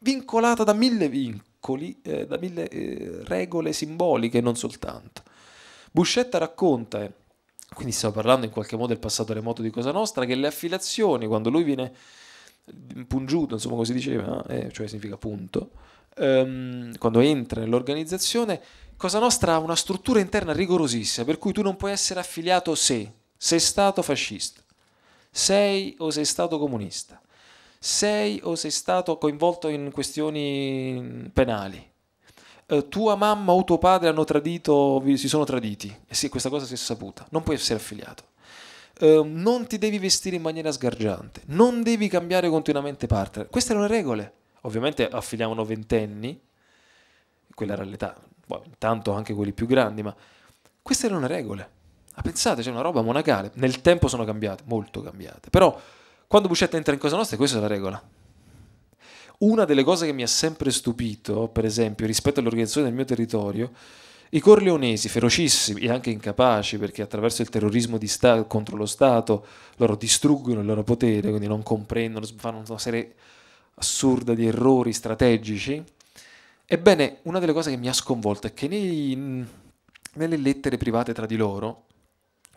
vincolata da mille vincoli, eh, da mille eh, regole simboliche non soltanto. Buscetta racconta, eh, quindi stiamo parlando in qualche modo del passato remoto di Cosa Nostra, che le affiliazioni, quando lui viene pungiuto, insomma come si diceva, eh, cioè significa punto, ehm, quando entra nell'organizzazione, Cosa Nostra ha una struttura interna rigorosissima, per cui tu non puoi essere affiliato se sei stato fascista, sei o sei stato comunista, sei o sei stato coinvolto in questioni penali, eh, tua mamma o tuo padre hanno tradito, si sono traditi, e sì, questa cosa si è saputa, non puoi essere affiliato. Eh, non ti devi vestire in maniera sgargiante, non devi cambiare continuamente partner. Queste erano le regole. Ovviamente affiliavano ventenni, quella era l'età, poi boh, intanto anche quelli più grandi, ma queste erano le regole. Ah, pensate, c'è una roba monacale. Nel tempo sono cambiate, molto cambiate, però quando Buscetta entra in Cosa Nostra, questa è la regola. Una delle cose che mi ha sempre stupito, per esempio, rispetto all'organizzazione del mio territorio, i corleonesi, ferocissimi e anche incapaci, perché attraverso il terrorismo sta- contro lo Stato loro distruggono il loro potere, quindi non comprendono, fanno una serie assurda di errori strategici. Ebbene, una delle cose che mi ha sconvolto è che nei, nelle lettere private tra di loro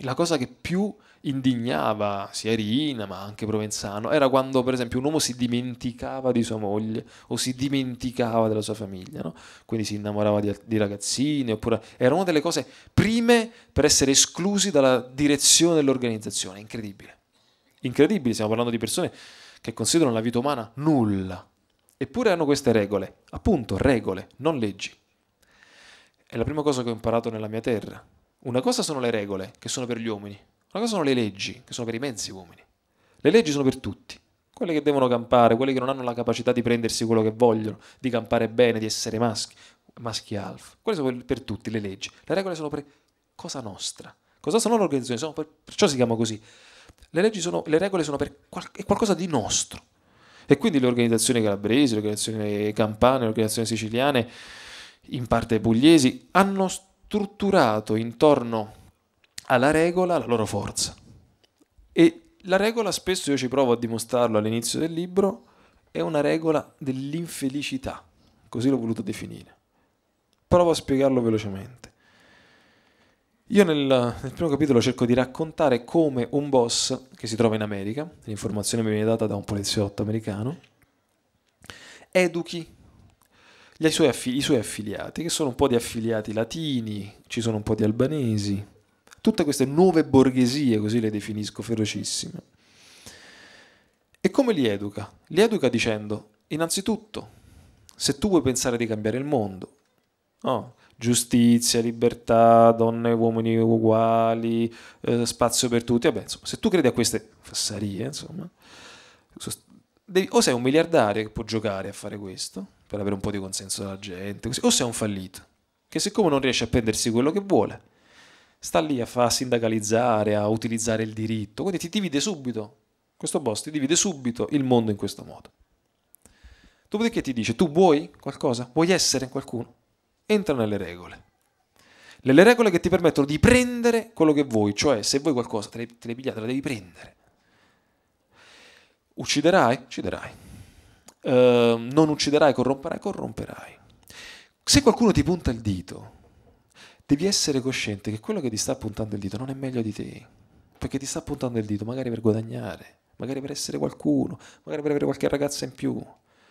la cosa che più indignava sia Rina, ma anche Provenzano, era quando per esempio un uomo si dimenticava di sua moglie o si dimenticava della sua famiglia, no? quindi si innamorava di, di, ragazzine, oppure era una delle cose prime per essere esclusi dalla direzione dell'organizzazione, incredibile. Incredibile, stiamo parlando di persone che considerano la vita umana nulla, eppure hanno queste regole, appunto regole, non leggi. È la prima cosa che ho imparato nella mia terra, una cosa sono le regole, che sono per gli uomini, una cosa sono le leggi, che sono per i immensi uomini. Le leggi sono per tutti, quelle che devono campare, quelle che non hanno la capacità di prendersi quello che vogliono, di campare bene, di essere maschi, maschi alfa. Quelle sono per tutti le leggi. Le regole sono per cosa nostra. Cosa sono le organizzazioni? Sono per, perciò si chiama così. Le, leggi sono, le regole sono per qual, qualcosa di nostro. E quindi le organizzazioni calabresi, le organizzazioni campane, le organizzazioni siciliane, in parte pugliesi, hanno strutturato intorno alla regola la loro forza. E la regola, spesso io ci provo a dimostrarlo all'inizio del libro, è una regola dell'infelicità, così l'ho voluto definire. Provo a spiegarlo velocemente. Io nel, nel, primo capitolo cerco di raccontare come un boss che si trova in America, l'informazione mi viene data da un poliziotto americano, educhi suoi affili, i suoi affiliati, che sono un po' di affiliati latini, ci sono un po' di albanesi, tutte queste nuove borghesie, così le definisco, ferocissime. E come li educa? Li educa dicendo, innanzitutto, se tu vuoi pensare di cambiare il mondo, oh, giustizia, libertà, donne e uomini uguali, eh, spazio per tutti, vabbè, insomma, se tu credi a queste fassarie, insomma, devi, o sei un miliardario che può giocare a fare questo, per avere un po' di consenso dalla gente, così. o se è un fallito, che siccome non riesce a prendersi quello che vuole, sta lì a far sindacalizzare, a utilizzare il diritto, quindi ti divide subito, questo boss ti divide subito il mondo in questo modo. Dopodiché ti dice, tu vuoi qualcosa? Vuoi essere qualcuno? Entra nelle regole. Nelle regole che ti permettono di prendere quello che vuoi, cioè se vuoi qualcosa, te le, te le pigliate, la devi prendere. Ucciderai? Ucciderai Ehm, non ucciderai, corromperai, corromperai. Se qualcuno ti punta il dito, devi essere cosciente che quello che ti sta puntando il dito non è meglio di te, perché ti sta puntando il dito magari per guadagnare, magari per essere qualcuno, magari per avere qualche ragazza in più.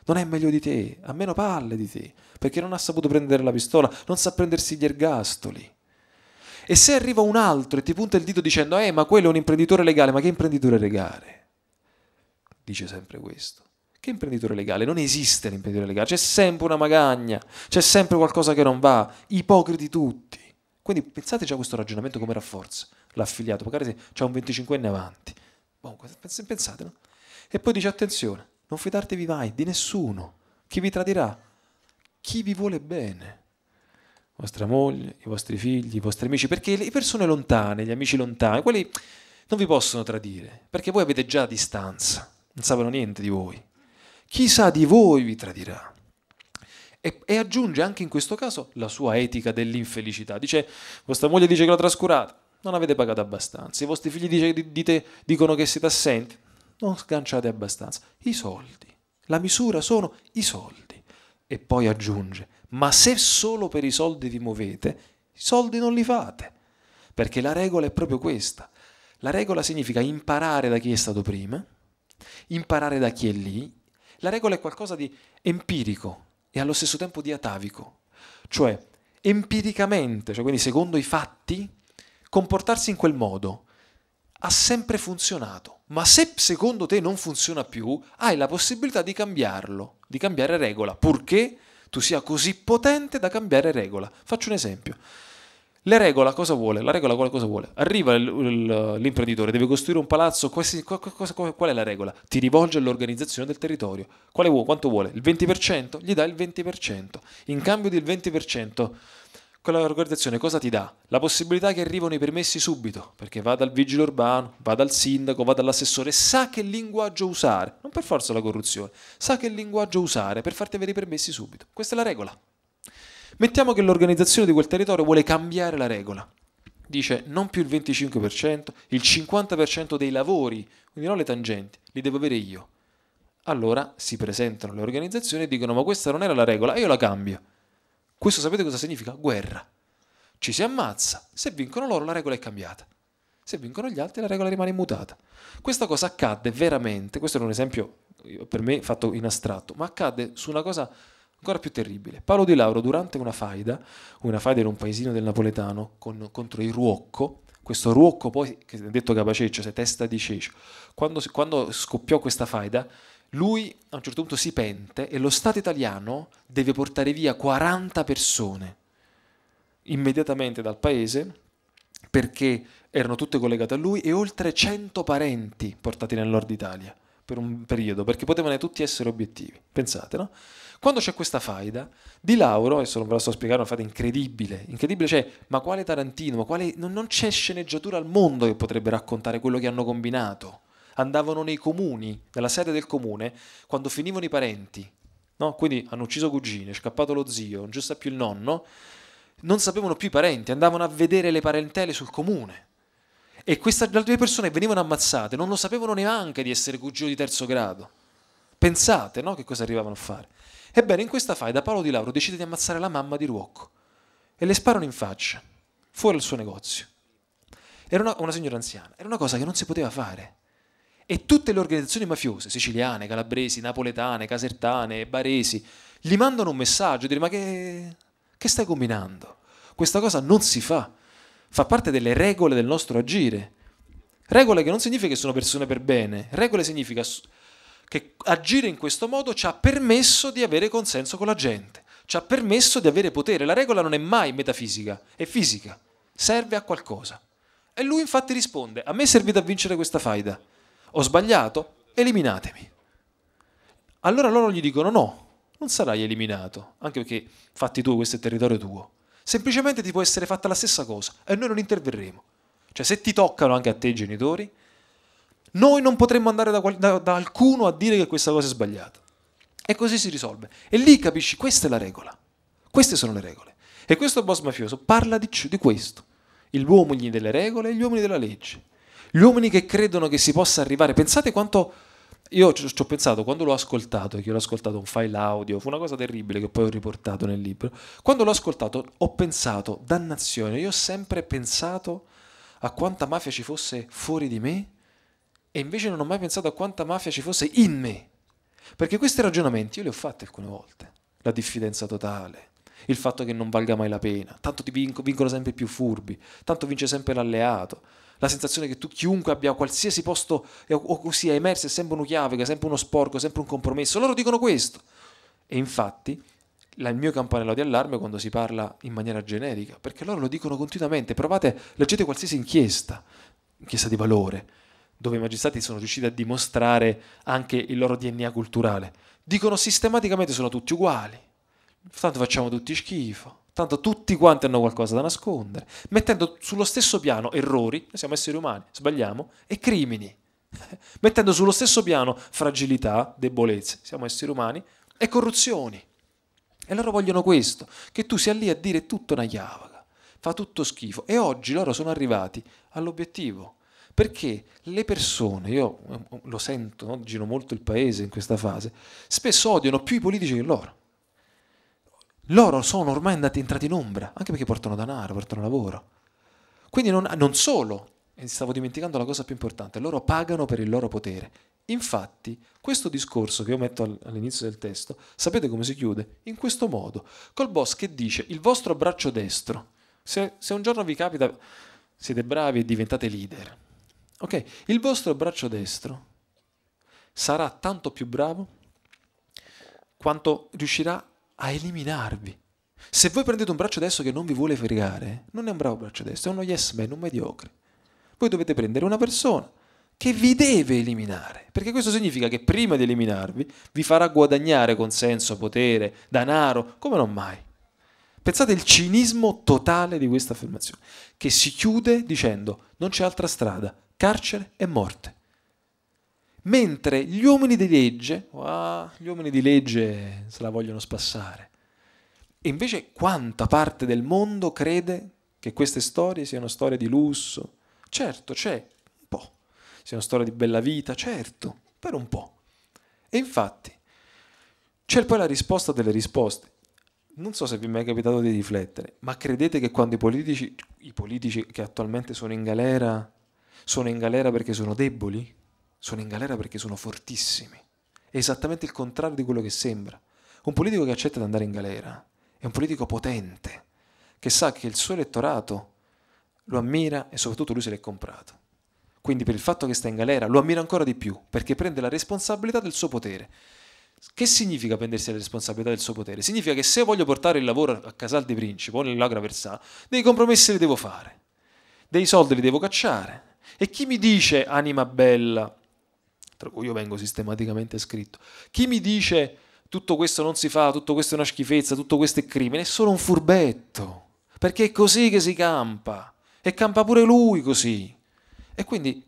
Non è meglio di te, ha meno palle di te, perché non ha saputo prendere la pistola, non sa prendersi gli ergastoli. E se arriva un altro e ti punta il dito dicendo, eh, ma quello è un imprenditore legale, ma che imprenditore legale? Dice sempre questo. Che imprenditore legale? Non esiste l'imprenditore legale, c'è sempre una magagna, c'è sempre qualcosa che non va, ipocriti tutti. Quindi pensate già a questo ragionamento come rafforza l'affiliato, magari c'è un 25enne avanti. Bon, pensate, no? E poi dice attenzione, non fidatevi mai di nessuno, chi vi tradirà, chi vi vuole bene, vostra moglie, i vostri figli, i vostri amici, perché le persone lontane, gli amici lontani, quelli non vi possono tradire, perché voi avete già distanza, non sapevano niente di voi chi sa di voi vi tradirà? E, e aggiunge anche in questo caso la sua etica dell'infelicità. Dice, vostra moglie dice che la trascurata, non avete pagato abbastanza. I vostri figli dice, dite, dicono che siete assenti, non sganciate abbastanza. I soldi, la misura sono i soldi. E poi aggiunge, ma se solo per i soldi vi muovete, i soldi non li fate. Perché la regola è proprio questa. La regola significa imparare da chi è stato prima, imparare da chi è lì, la regola è qualcosa di empirico e allo stesso tempo di atavico, cioè empiricamente, cioè quindi secondo i fatti, comportarsi in quel modo ha sempre funzionato, ma se secondo te non funziona più, hai la possibilità di cambiarlo, di cambiare regola, purché tu sia così potente da cambiare regola. Faccio un esempio. Le regole cosa vuole? La regola cosa vuole? Arriva l'imprenditore, deve costruire un palazzo, quasi, qual è la regola? Ti rivolge all'organizzazione del territorio. Quale, quanto vuole? Il 20%? Gli dà il 20%. In cambio del 20%, quella organizzazione cosa ti dà? La possibilità che arrivano i permessi subito, perché va dal vigile urbano, va dal sindaco, va dall'assessore, sa che linguaggio usare, non per forza la corruzione, sa che linguaggio usare per farti avere i permessi subito. Questa è la regola. Mettiamo che l'organizzazione di quel territorio vuole cambiare la regola. Dice non più il 25%, il 50% dei lavori, quindi non le tangenti, li devo avere io. Allora si presentano le organizzazioni e dicono ma questa non era la regola, io la cambio. Questo sapete cosa significa? Guerra. Ci si ammazza, se vincono loro la regola è cambiata. Se vincono gli altri la regola rimane immutata. Questa cosa accadde veramente, questo era un esempio per me fatto in astratto, ma accadde su una cosa ancora più terribile. Paolo Di Lauro durante una faida, una faida in un paesino del napoletano con, contro il Ruocco, questo Ruocco poi, che è detto Capaceccio, se testa di cecio, quando, quando scoppiò questa faida, lui a un certo punto si pente e lo Stato italiano deve portare via 40 persone immediatamente dal paese perché erano tutte collegate a lui e oltre 100 parenti portati nel nord Italia per un periodo, perché potevano tutti essere obiettivi. Pensate, no? Quando c'è questa faida, Di Lauro, adesso non ve la sto spiegando, è una faida incredibile, incredibile, cioè, ma quale Tarantino, ma quale, non, non c'è sceneggiatura al mondo che potrebbe raccontare quello che hanno combinato. Andavano nei comuni, nella sede del comune, quando finivano i parenti, no? quindi hanno ucciso cugini, è scappato lo zio, non c'è più il nonno, non sapevano più i parenti, andavano a vedere le parentele sul comune. E queste due persone venivano ammazzate, non lo sapevano neanche di essere cugino di terzo grado. Pensate no, che cosa arrivavano a fare. Ebbene, in questa faida Paolo Di Lauro decide di ammazzare la mamma di Ruocco e le sparano in faccia, fuori dal suo negozio. Era una, una signora anziana, era una cosa che non si poteva fare. E tutte le organizzazioni mafiose, siciliane, calabresi, napoletane, casertane, baresi, gli mandano un messaggio, dire ma che, che stai combinando? Questa cosa non si fa, fa parte delle regole del nostro agire. Regole che non significa che sono persone per bene, regole significa che agire in questo modo ci ha permesso di avere consenso con la gente, ci ha permesso di avere potere. La regola non è mai metafisica, è fisica, serve a qualcosa. E lui infatti risponde, a me è servito a vincere questa faida, ho sbagliato, eliminatemi. Allora loro gli dicono no, non sarai eliminato, anche perché fatti tu, questo è territorio tuo. Semplicemente ti può essere fatta la stessa cosa e noi non interverremo. Cioè se ti toccano anche a te i genitori, noi non potremmo andare da, da, da alcuno a dire che questa cosa è sbagliata. E così si risolve. E lì capisci, questa è la regola. Queste sono le regole. E questo boss mafioso parla di, di questo. Gli uomini delle regole e gli uomini della legge. Gli uomini che credono che si possa arrivare. Pensate quanto... Io ci ho pensato quando l'ho ascoltato, che l'ho ascoltato un file audio, fu una cosa terribile che poi ho riportato nel libro. Quando l'ho ascoltato ho pensato, dannazione, io ho sempre pensato a quanta mafia ci fosse fuori di me e invece non ho mai pensato a quanta mafia ci fosse in me. Perché questi ragionamenti io li ho fatti alcune volte. La diffidenza totale, il fatto che non valga mai la pena, tanto ti vinco, vincono sempre più furbi, tanto vince sempre l'alleato, la sensazione che tu chiunque abbia qualsiasi posto eh, o così è emerso è sempre uno chiave, è sempre uno sporco, è sempre un compromesso, loro dicono questo. E infatti il mio campanello di allarme è quando si parla in maniera generica, perché loro lo dicono continuamente, provate, leggete qualsiasi inchiesta, inchiesta di valore, dove i magistrati sono riusciti a dimostrare anche il loro DNA culturale. Dicono sistematicamente sono tutti uguali, tanto facciamo tutti schifo, tanto tutti quanti hanno qualcosa da nascondere, mettendo sullo stesso piano errori, noi siamo esseri umani, sbagliamo, e crimini, mettendo sullo stesso piano fragilità, debolezze, siamo esseri umani, e corruzioni. E loro vogliono questo, che tu sia lì a dire tutto una chiavaga, fa tutto schifo. E oggi loro sono arrivati all'obiettivo perché le persone, io eh, lo sento, no? giro molto il paese in questa fase, spesso odiano più i politici che loro. Loro sono ormai andati, entrati in ombra, anche perché portano denaro, portano lavoro. Quindi non, non solo, e stavo dimenticando la cosa più importante, loro pagano per il loro potere. Infatti, questo discorso che io metto all'inizio del testo, sapete come si chiude? In questo modo, col boss che dice il vostro braccio destro, se, se un giorno vi capita, siete bravi e diventate leader, Ok, il vostro braccio destro sarà tanto più bravo quanto riuscirà a eliminarvi. Se voi prendete un braccio destro che non vi vuole fregare, non è un bravo braccio destro, è uno yes man, un mediocre. Voi dovete prendere una persona che vi deve eliminare, perché questo significa che prima di eliminarvi vi farà guadagnare consenso, potere, denaro, come non mai. Pensate al cinismo totale di questa affermazione, che si chiude dicendo non c'è altra strada, carcere e morte. Mentre gli uomini di legge, ah, gli uomini di legge se la vogliono spassare. E invece quanta parte del mondo crede che queste storie siano storie di lusso? Certo, c'è un po'. Siano storie di bella vita, certo, per un po'. E infatti c'è poi la risposta delle risposte. Non so se vi è mai capitato di riflettere, ma credete che quando i politici, i politici che attualmente sono in galera sono in galera perché sono deboli? Sono in galera perché sono fortissimi. È esattamente il contrario di quello che sembra. Un politico che accetta di andare in galera è un politico potente, che sa che il suo elettorato lo ammira e soprattutto lui se l'è comprato. Quindi per il fatto che sta in galera lo ammira ancora di più, perché prende la responsabilità del suo potere. Che significa prendersi la responsabilità del suo potere? Significa che se voglio portare il lavoro a Casal di Principe o nell'Agra Versà, dei compromessi li devo fare, dei soldi li devo cacciare, e chi mi dice anima bella, tra cui io vengo sistematicamente scritto, chi mi dice tutto questo non si fa, tutto questo è una schifezza, tutto questo è crimine, è solo un furbetto, perché è così che si campa e campa pure lui così. E quindi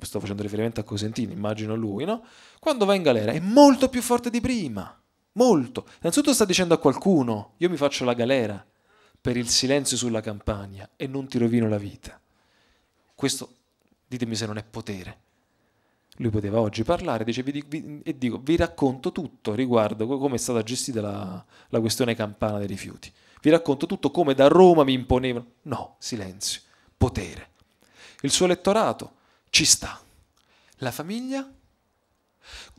sto facendo riferimento a Cosentini, immagino lui, no? Quando va in galera è molto più forte di prima, molto. Innanzitutto sta dicendo a qualcuno, io mi faccio la galera per il silenzio sulla campagna e non ti rovino la vita. Questo, ditemi se non è potere. Lui poteva oggi parlare dice, vi, vi, e dico, vi racconto tutto riguardo come è stata gestita la, la questione campana dei rifiuti. Vi racconto tutto come da Roma mi imponevano. No, silenzio, potere. Il suo elettorato ci sta. La famiglia?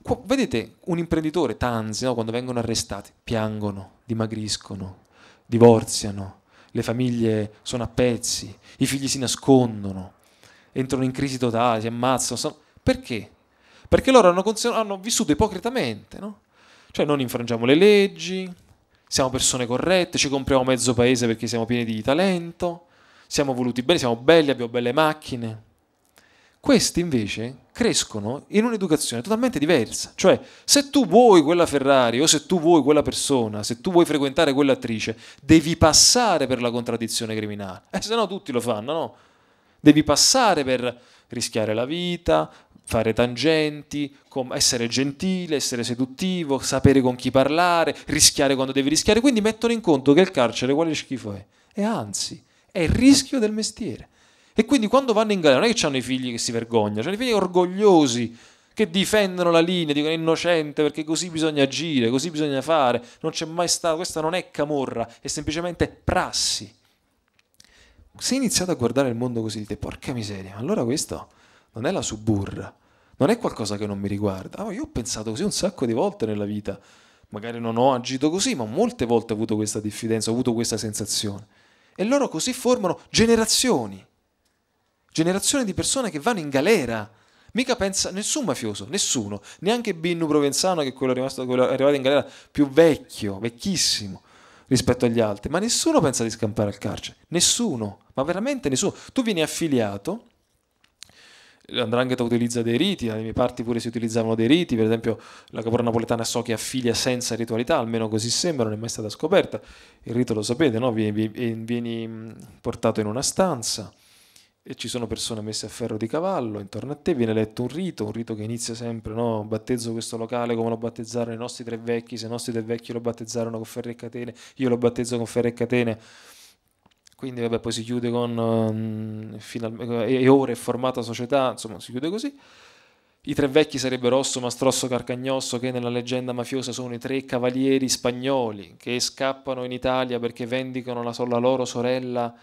Qua, vedete, un imprenditore, Tanzi, no, quando vengono arrestati, piangono, dimagriscono, divorziano, le famiglie sono a pezzi, i figli si nascondono, entrano in crisi totale, si ammazzano. Sono... Perché? Perché loro hanno, consen- hanno vissuto ipocritamente, no? Cioè non infrangiamo le leggi, siamo persone corrette, ci compriamo mezzo paese perché siamo pieni di talento, siamo voluti bene, siamo belli, abbiamo belle macchine. Questi invece crescono in un'educazione totalmente diversa. Cioè, se tu vuoi quella Ferrari o se tu vuoi quella persona, se tu vuoi frequentare quell'attrice, devi passare per la contraddizione criminale. Eh, se no tutti lo fanno, no? Devi passare per rischiare la vita, fare tangenti, essere gentile, essere seduttivo, sapere con chi parlare, rischiare quando devi rischiare. Quindi mettono in conto che il carcere quale schifo è? E anzi, è il rischio del mestiere. E quindi quando vanno in galera non è che hanno i figli che si vergognano, hanno i figli orgogliosi che difendono la linea, dicono innocente perché così bisogna agire, così bisogna fare, non c'è mai stato, questa non è camorra, è semplicemente prassi se iniziate a guardare il mondo così dite porca miseria, allora questo non è la suburra, non è qualcosa che non mi riguarda. Ah, io ho pensato così un sacco di volte nella vita, magari non ho agito così, ma molte volte ho avuto questa diffidenza, ho avuto questa sensazione. E loro così formano generazioni, generazioni di persone che vanno in galera. Mica pensa nessun mafioso, nessuno, neanche Binnu Provenzano, che è quello, rimasto, quello arrivato in galera più vecchio, vecchissimo rispetto agli altri, ma nessuno pensa di scampare al carcere, nessuno, ma veramente nessuno. Tu vieni affiliato, l'andrangheta utilizza dei riti, dalle mie parti pure si utilizzavano dei riti, per esempio la caporra napoletana so che affilia senza ritualità, almeno così sembra, non è mai stata scoperta, il rito lo sapete, no? vieni, vieni portato in una stanza e ci sono persone messe a ferro di cavallo intorno a te, viene letto un rito, un rito che inizia sempre, no? battezzo questo locale come lo battezzarono i nostri tre vecchi, se i nostri tre vecchi lo battezzarono con ferro e catene, io lo battezzo con ferro e catene. Quindi vabbè, poi si chiude con um, mm, final, e ore formata società, insomma si chiude così. I tre vecchi sarebbero Osso, Mastrosso, Carcagnosso, che nella leggenda mafiosa sono i tre cavalieri spagnoli che scappano in Italia perché vendicano la, la loro sorella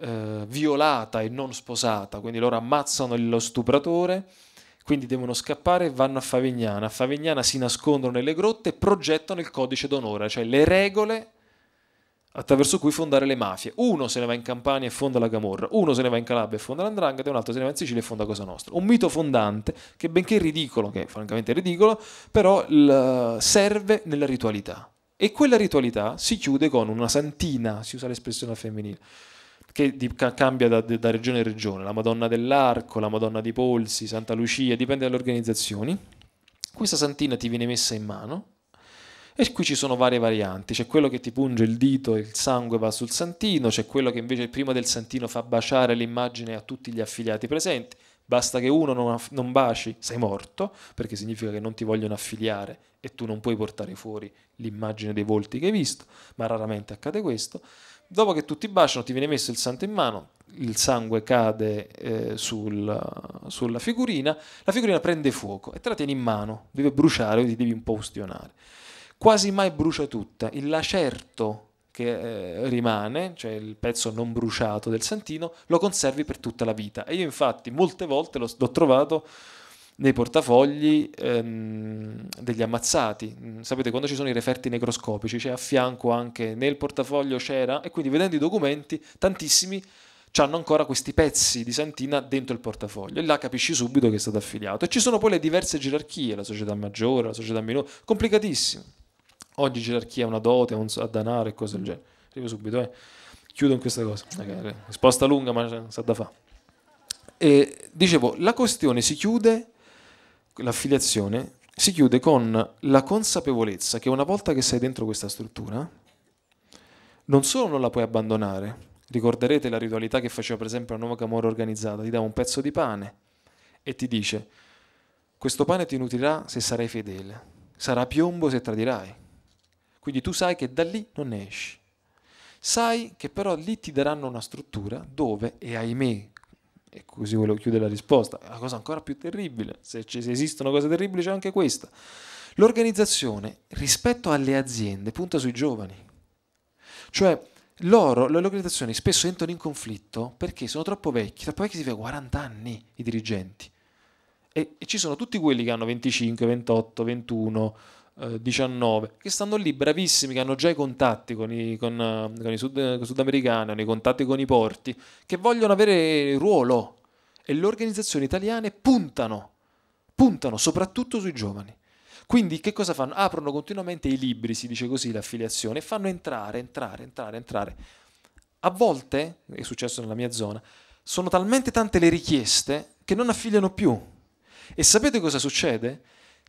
eh, violata e non sposata, quindi loro ammazzano lo stupratore, quindi devono scappare e vanno a Favignana. A Favignana si nascondono nelle grotte e progettano il codice d'onore, cioè le regole attraverso cui fondare le mafie. Uno se ne va in Campania e fonda la Camorra, uno se ne va in Calabria e fonda l'Andrangheta, e un altro se ne va in Sicilia e fonda Cosa Nostra. Un mito fondante che benché ridicolo, che è francamente ridicolo, però serve nella ritualità. E quella ritualità si chiude con una santina, si usa l'espressione femminile, che di, ca- cambia da, da, regione a regione, la Madonna dell'Arco, la Madonna dei Polsi, Santa Lucia, dipende dalle organizzazioni. Questa santina ti viene messa in mano e qui ci sono varie varianti, c'è quello che ti punge il dito e il sangue va sul santino, c'è quello che invece prima del santino fa baciare l'immagine a tutti gli affiliati presenti, basta che uno non, aff- non baci, sei morto, perché significa che non ti vogliono affiliare e tu non puoi portare fuori l'immagine dei volti che hai visto, ma raramente accade questo. Dopo che tutti baciano, ti viene messo il santo in mano, il sangue cade eh, sul, sulla figurina, la figurina prende fuoco e te la tieni in mano, deve bruciare o ti devi un po' ustionare. Quasi mai brucia tutta, il lacerto che eh, rimane, cioè il pezzo non bruciato del santino, lo conservi per tutta la vita. E io infatti molte volte l'ho, l'ho trovato nei portafogli ehm, degli ammazzati. Mm, sapete, quando ci sono i referti necroscopici, c'è cioè a fianco anche nel portafoglio c'era, e quindi vedendo i documenti, tantissimi hanno ancora questi pezzi di Santina dentro il portafoglio e là capisci subito che è stato affiliato. E ci sono poi le diverse gerarchie, la società maggiore, la società minore, complicatissime. Oggi gerarchia è una dote, un danaro e cose del mm. genere. Arrivo subito, eh. Chiudo in questa cosa. Eh, risposta lunga, ma sa da fa. E, dicevo, la questione si chiude l'affiliazione si chiude con la consapevolezza che una volta che sei dentro questa struttura, non solo non la puoi abbandonare, ricorderete la ritualità che faceva per esempio la nuova Camorra organizzata, ti dà un pezzo di pane e ti dice questo pane ti nutrirà se sarai fedele, sarà piombo se tradirai. Quindi tu sai che da lì non ne esci. Sai che però lì ti daranno una struttura dove, e ahimè, e così volevo chiudere la risposta. La cosa ancora più terribile, se, ci, se esistono cose terribili c'è anche questa. L'organizzazione rispetto alle aziende punta sui giovani. Cioè, loro, le organizzazioni spesso entrano in conflitto perché sono troppo vecchi, troppo vecchi si fa 40 anni i dirigenti. E, e, ci sono tutti quelli che hanno 25, 28, 21, 19, eh, che stanno lì bravissimi, che hanno già i contatti con i, con, eh, con i sud, eh, sudamericani, hanno i contatti con i porti, che vogliono avere ruolo e le organizzazioni italiane puntano, puntano soprattutto sui giovani. Quindi che cosa fanno? Aprono continuamente i libri, si dice così, l'affiliazione, e fanno entrare, entrare, entrare, entrare. A volte, è successo nella mia zona, sono talmente tante le richieste che non affiliano più. E sapete cosa succede?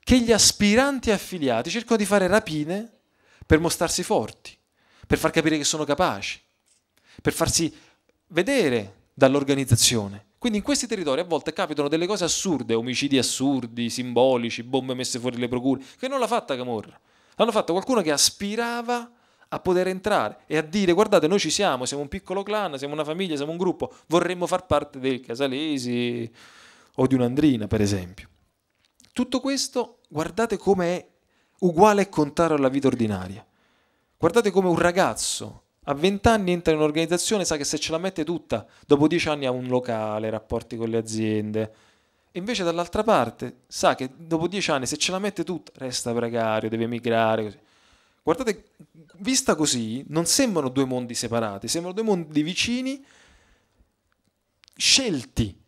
che gli aspiranti affiliati cercano di fare rapine per mostrarsi forti, per far capire che sono capaci, per farsi vedere dall'organizzazione. Quindi in questi territori a volte capitano delle cose assurde, omicidi assurdi, simbolici, bombe messe fuori le procure, che non l'ha fatta Camorra. L'hanno fatta qualcuno che aspirava a poter entrare e a dire guardate noi ci siamo, siamo un piccolo clan, siamo una famiglia, siamo un gruppo, vorremmo far parte del Casalesi o di un'Andrina per esempio. Tutto questo, guardate come è uguale e contrario alla vita ordinaria. Guardate come un ragazzo a 20 anni entra in un'organizzazione, sa che se ce la mette tutta, dopo 10 anni ha un locale, rapporti con le aziende. E invece dall'altra parte sa che dopo 10 anni se ce la mette tutta, resta precario, deve emigrare. Così. Guardate, vista così, non sembrano due mondi separati, sembrano due mondi vicini, scelti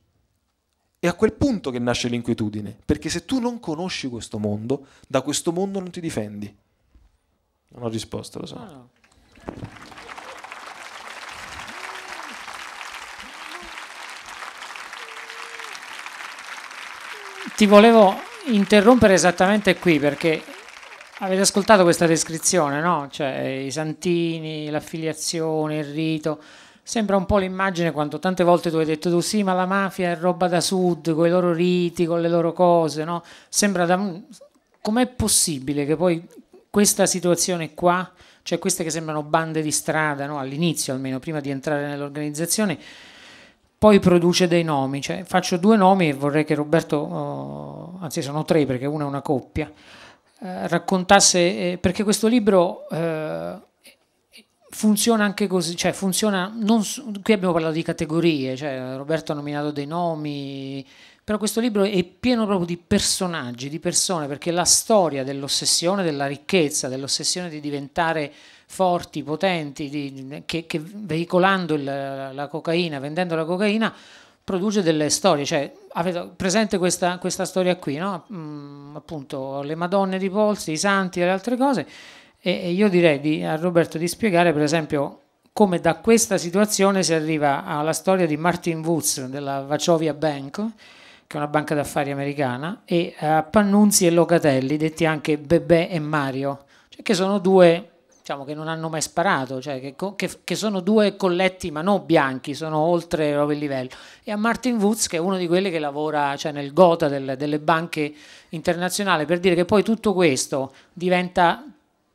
è a quel punto che nasce l'inquietudine, perché se tu non conosci questo mondo, da questo mondo non ti difendi. Non ho risposto, lo so. No, ah. Ti volevo interrompere esattamente qui perché avete ascoltato questa descrizione, no? Cioè i santini, l'affiliazione, il rito. Sembra un po' l'immagine quando tante volte tu hai detto tu sì, ma la mafia è roba da sud, con i loro riti, con le loro cose, no? Sembra da... Com'è possibile che poi questa situazione qua, cioè queste che sembrano bande di strada, no? all'inizio almeno, prima di entrare nell'organizzazione, poi produce dei nomi. Cioè, faccio due nomi e vorrei che Roberto, oh, anzi sono tre perché una è una coppia, eh, raccontasse, eh, perché questo libro... Eh, funziona anche così, cioè funziona, non, qui abbiamo parlato di categorie, cioè Roberto ha nominato dei nomi, però questo libro è pieno proprio di personaggi, di persone, perché la storia dell'ossessione della ricchezza, dell'ossessione di diventare forti, potenti, di, che, che, veicolando il, la cocaina, vendendo la cocaina, produce delle storie, cioè avete presente questa, questa storia qui, no? mm, appunto le Madonne di Polsi, i Santi e le altre cose, e io direi di, a Roberto di spiegare, per esempio, come da questa situazione si arriva alla storia di Martin Woods della Vachovia Bank, che è una banca d'affari americana, e a eh, Pannunzi e Locatelli, detti anche Bebè e Mario, cioè che sono due diciamo, che non hanno mai sparato, cioè che, che, che, sono due colletti ma non bianchi, sono oltre il livello, e a Martin Woods che è uno di quelli che lavora cioè, nel gota del, delle banche internazionali, per dire che poi tutto questo diventa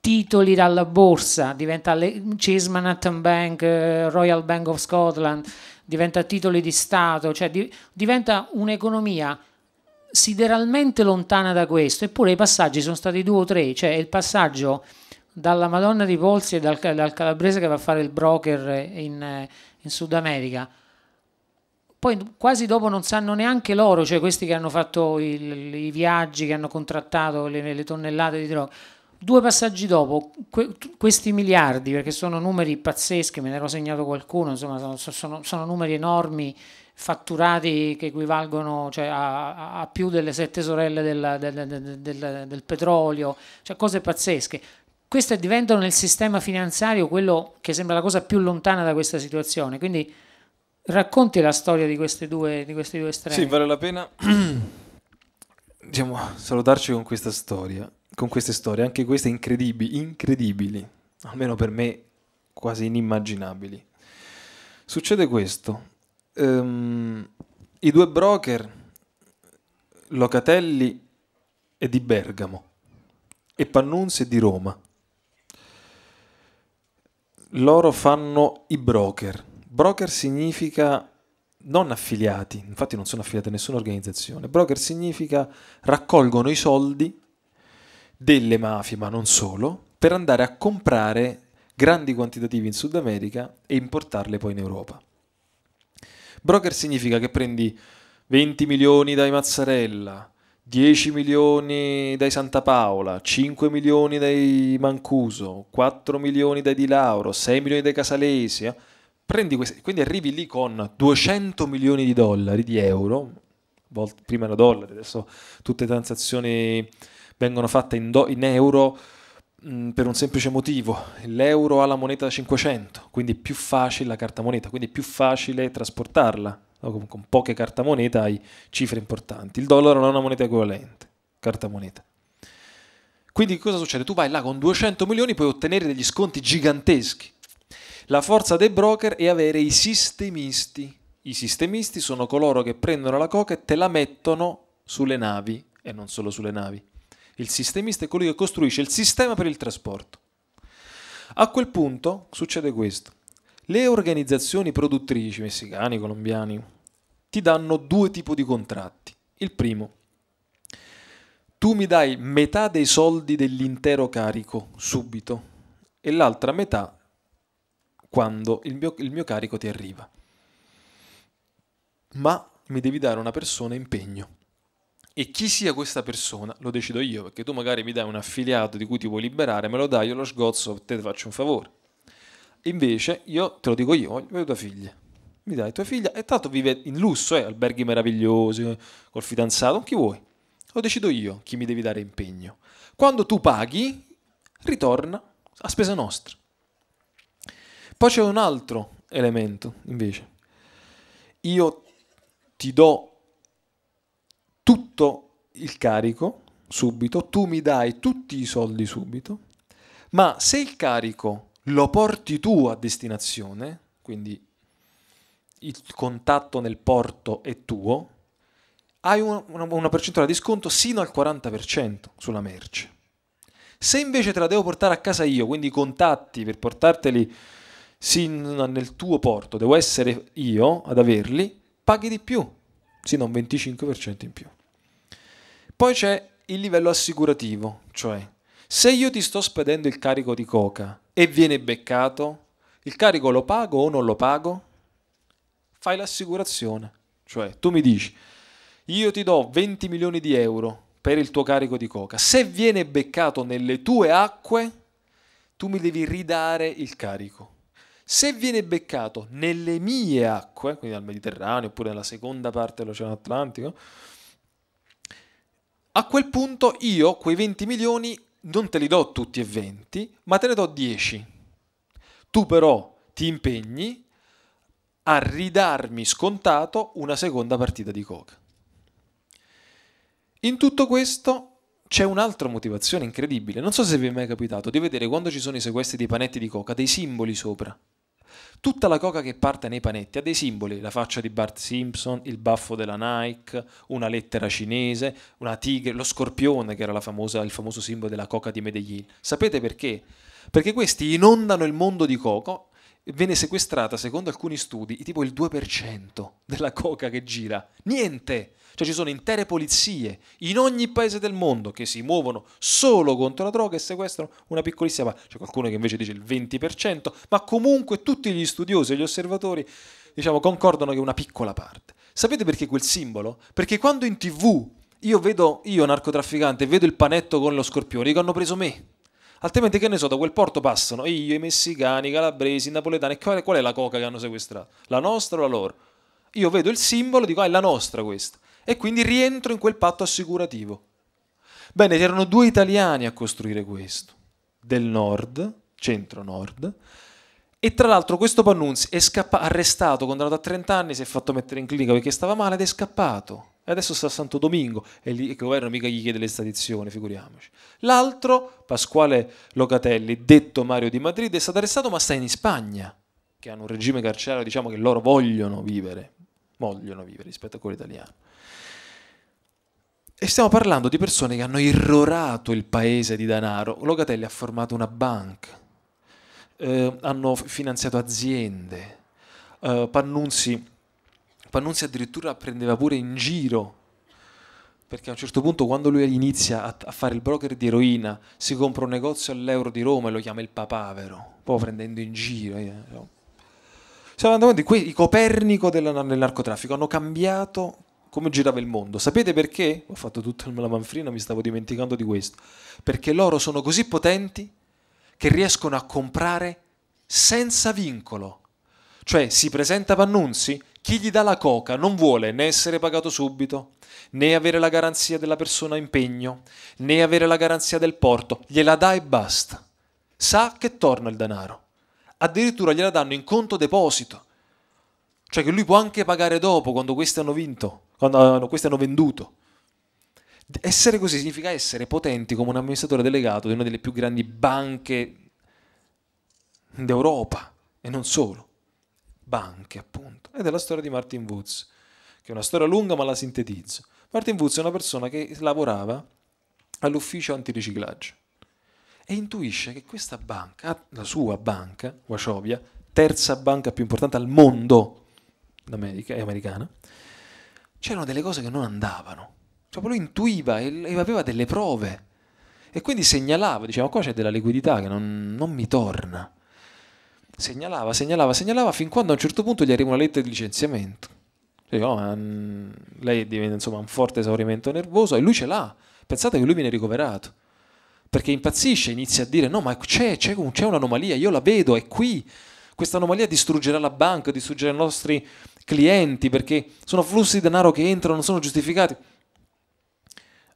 titoli dalla borsa, diventa le, Manhattan Bank, eh, Royal Bank of Scotland, diventa titoli di Stato, cioè di, diventa un'economia sideralmente lontana da questo, eppure i passaggi sono stati due o tre, cioè il passaggio dalla Madonna di Polsi e dal, dal calabrese che va a fare il broker in, in Sud America poi quasi dopo non sanno neanche loro, cioè questi che hanno fatto il, i viaggi, che hanno contrattato le, le tonnellate di droga, Due passaggi dopo, que questi miliardi, perché sono numeri pazzeschi, me ne ero segnato qualcuno, insomma, sono, sono, sono numeri enormi, fatturati che equivalgono cioè, a, a, più delle sette sorelle della, del, del, del, del, petrolio, cioè cose pazzesche. Queste diventano nel sistema finanziario quello che sembra la cosa più lontana da questa situazione. Quindi racconti la storia di, queste due, di questi due estremi. Sì, vale la pena diciamo, salutarci con questa storia con queste storie, anche queste incredibili, incredibili, almeno per me quasi inimmaginabili. Succede questo, um, i due broker, Locatelli è di Bergamo e Pannunzi è di Roma. Loro fanno i broker. Broker significa non affiliati, infatti non sono affiliati a nessuna organizzazione. Broker significa raccolgono i soldi delle mafie, ma non solo, per andare a comprare grandi quantitativi in Sud America e importarle poi in Europa. Broker significa che prendi 20 milioni dai Mazzarella, 10 milioni dai Santa Paola, 5 milioni dai Mancuso, 4 milioni dai Di Lauro, 6 milioni dai Casalesi. Eh? Questi, quindi arrivi lì con 200 milioni di dollari, di euro, prima era dollari, adesso tutte transazioni vengono fatte in, do, in euro mh, mm, per un semplice motivo, l'euro ha la moneta da 500, quindi è più facile la carta moneta, quindi è più facile trasportarla, con, con poche moneta hai cifre importanti, il dollaro non è una moneta equivalente, carta moneta. Quindi cosa succede? Tu vai là con 200 milioni puoi ottenere degli sconti giganteschi. La forza dei broker è avere i sistemisti. I sistemisti sono coloro che prendono la coca e te la mettono sulle navi e non solo sulle navi. Il sistemista è colui che costruisce il sistema per il trasporto. A quel punto succede questo. Le organizzazioni produttrici messicani, colombiani, ti danno due tipi di contratti. Il primo, tu mi dai metà dei soldi dell'intero carico subito e l'altra metà quando il mio, il mio carico ti arriva. Ma mi devi dare una persona impegno e chi sia questa persona lo decido io, perché tu magari mi dai un affiliato di cui ti vuoi liberare, me lo dai, io lo sgozzo, te faccio un favore. Invece io te lo dico io, voglio tua figlia. Mi dai tua figlia e tanto vive in lusso, eh, alberghi meravigliosi, col fidanzato, chi vuoi. Lo decido io chi mi devi dare impegno. Quando tu paghi, ritorna a spesa nostra. Poi c'è un altro elemento, invece. Io ti do tutto il carico subito, tu mi dai tutti i soldi subito, ma se il carico lo porti tu a destinazione, quindi il contatto nel porto è tuo, hai una, una, percentuale di sconto sino al 40% sulla merce. Se invece te la devo portare a casa io, quindi i contatti per portarteli sino nel tuo porto, devo essere io ad averli, paghi di più, sino a un 25% in più. Poi c'è il livello assicurativo, cioè se io ti sto spedendo il carico di coca e viene beccato, il carico lo pago o non lo pago? Fai l'assicurazione, cioè tu mi dici io ti do 20 milioni di euro per il tuo carico di coca, se viene beccato nelle tue acque, tu mi devi ridare il carico. Se viene beccato nelle mie acque, quindi al Mediterraneo oppure nella seconda parte dell'Oceano Atlantico, a quel punto io quei 20 milioni non te li do tutti e 20, ma te ne do 10. Tu però ti impegni a ridarmi scontato una seconda partita di coca. In tutto questo c'è un'altra motivazione incredibile. Non so se vi è mai capitato di vedere quando ci sono i sequestri dei panetti di coca dei simboli sopra. Tutta la coca che parte nei panetti ha dei simboli, la faccia di Bart Simpson, il baffo della Nike, una lettera cinese, una tigre, lo scorpione che era famosa, il famoso simbolo della coca di Medellin. Sapete perché? Perché questi inondano il mondo di coco viene sequestrata, secondo alcuni studi, tipo il 2% della coca che gira. Niente! Cioè ci sono intere polizie in ogni paese del mondo che si muovono solo contro la droga e sequestrano una piccolissima parte. C'è qualcuno che invece dice il 20%, ma comunque tutti gli studiosi e gli osservatori diciamo, concordano che è una piccola parte. Sapete perché quel simbolo? Perché quando in tv io vedo, io narcotrafficante, vedo il panetto con lo scorpione, che hanno preso me. Altrimenti che ne so, da quel porto passano io, i messicani, i calabresi, i napoletani, qual è la coca che hanno sequestrato? La nostra o la loro? Io vedo il simbolo, dico ah è la nostra questa e quindi rientro in quel patto assicurativo. Bene, c'erano due italiani a costruire questo, del nord, centro-nord, e tra l'altro questo Pannunzi è scappato, arrestato, condannato a 30 anni, si è fatto mettere in clinica perché stava male ed è scappato. E adesso sta a Santo Domingo e il governo mica gli chiede l'estradizione, figuriamoci. L'altro, Pasquale Locatelli, detto Mario di Madrid, è stato arrestato ma sta in Spagna, che hanno un regime carcerario diciamo che loro vogliono vivere, vogliono vivere rispetto a quello italiano stiamo parlando di persone che hanno irrorato il paese di denaro. Locatelli ha formato una banca, eh, hanno finanziato aziende, eh, Pannunzi, Pannunzi addirittura prendeva pure in giro perché a un certo punto quando lui inizia a, fare il broker di eroina si compra un negozio all'euro di Roma e lo chiama il papavero, poi prendendo in giro. Eh. Stiamo andando avanti, i Copernico del, del narcotraffico hanno cambiato come girava il mondo. Sapete perché? Ho fatto tutta la manfrina, mi stavo dimenticando di questo. Perché loro sono così potenti che riescono a comprare senza vincolo. Cioè si presenta Pannunzi, chi gli dà la coca non vuole né essere pagato subito, né avere la garanzia della persona impegno, né avere la garanzia del porto, gliela dà e basta. Sa che torna il denaro. Addirittura gliela danno in conto deposito. Cioè che lui può anche pagare dopo quando questi hanno vinto quando questi hanno venduto. Essere così significa essere potenti come un amministratore delegato di una delle più grandi banche d'Europa e non solo. Banche, appunto. Ed è la storia di Martin Woods, che è una storia lunga ma la sintetizzo. Martin Woods è una persona che lavorava all'ufficio antiriciclaggio e intuisce che questa banca, ah, la sua banca, Wachovia, terza banca più importante al mondo, d'America, è americana, c'erano delle cose che non andavano. Cioè, lui intuiva e aveva delle prove. E quindi segnalava, diceva, qua c'è della liquidità che non, non mi torna. Segnalava, segnalava, segnalava, fin quando a un certo punto gli arriva una lettera di licenziamento. Cioè, oh, mm, lei diventa insomma un forte esaurimento nervoso e lui ce l'ha. Pensate che lui viene ricoverato. Perché impazzisce, inizia a dire, no, ma c'è, c'è, c'è un'anomalia, io la vedo, è qui questa anomalia distruggerà la banca, distruggerà i nostri clienti perché sono flussi di denaro che entrano, non sono giustificati.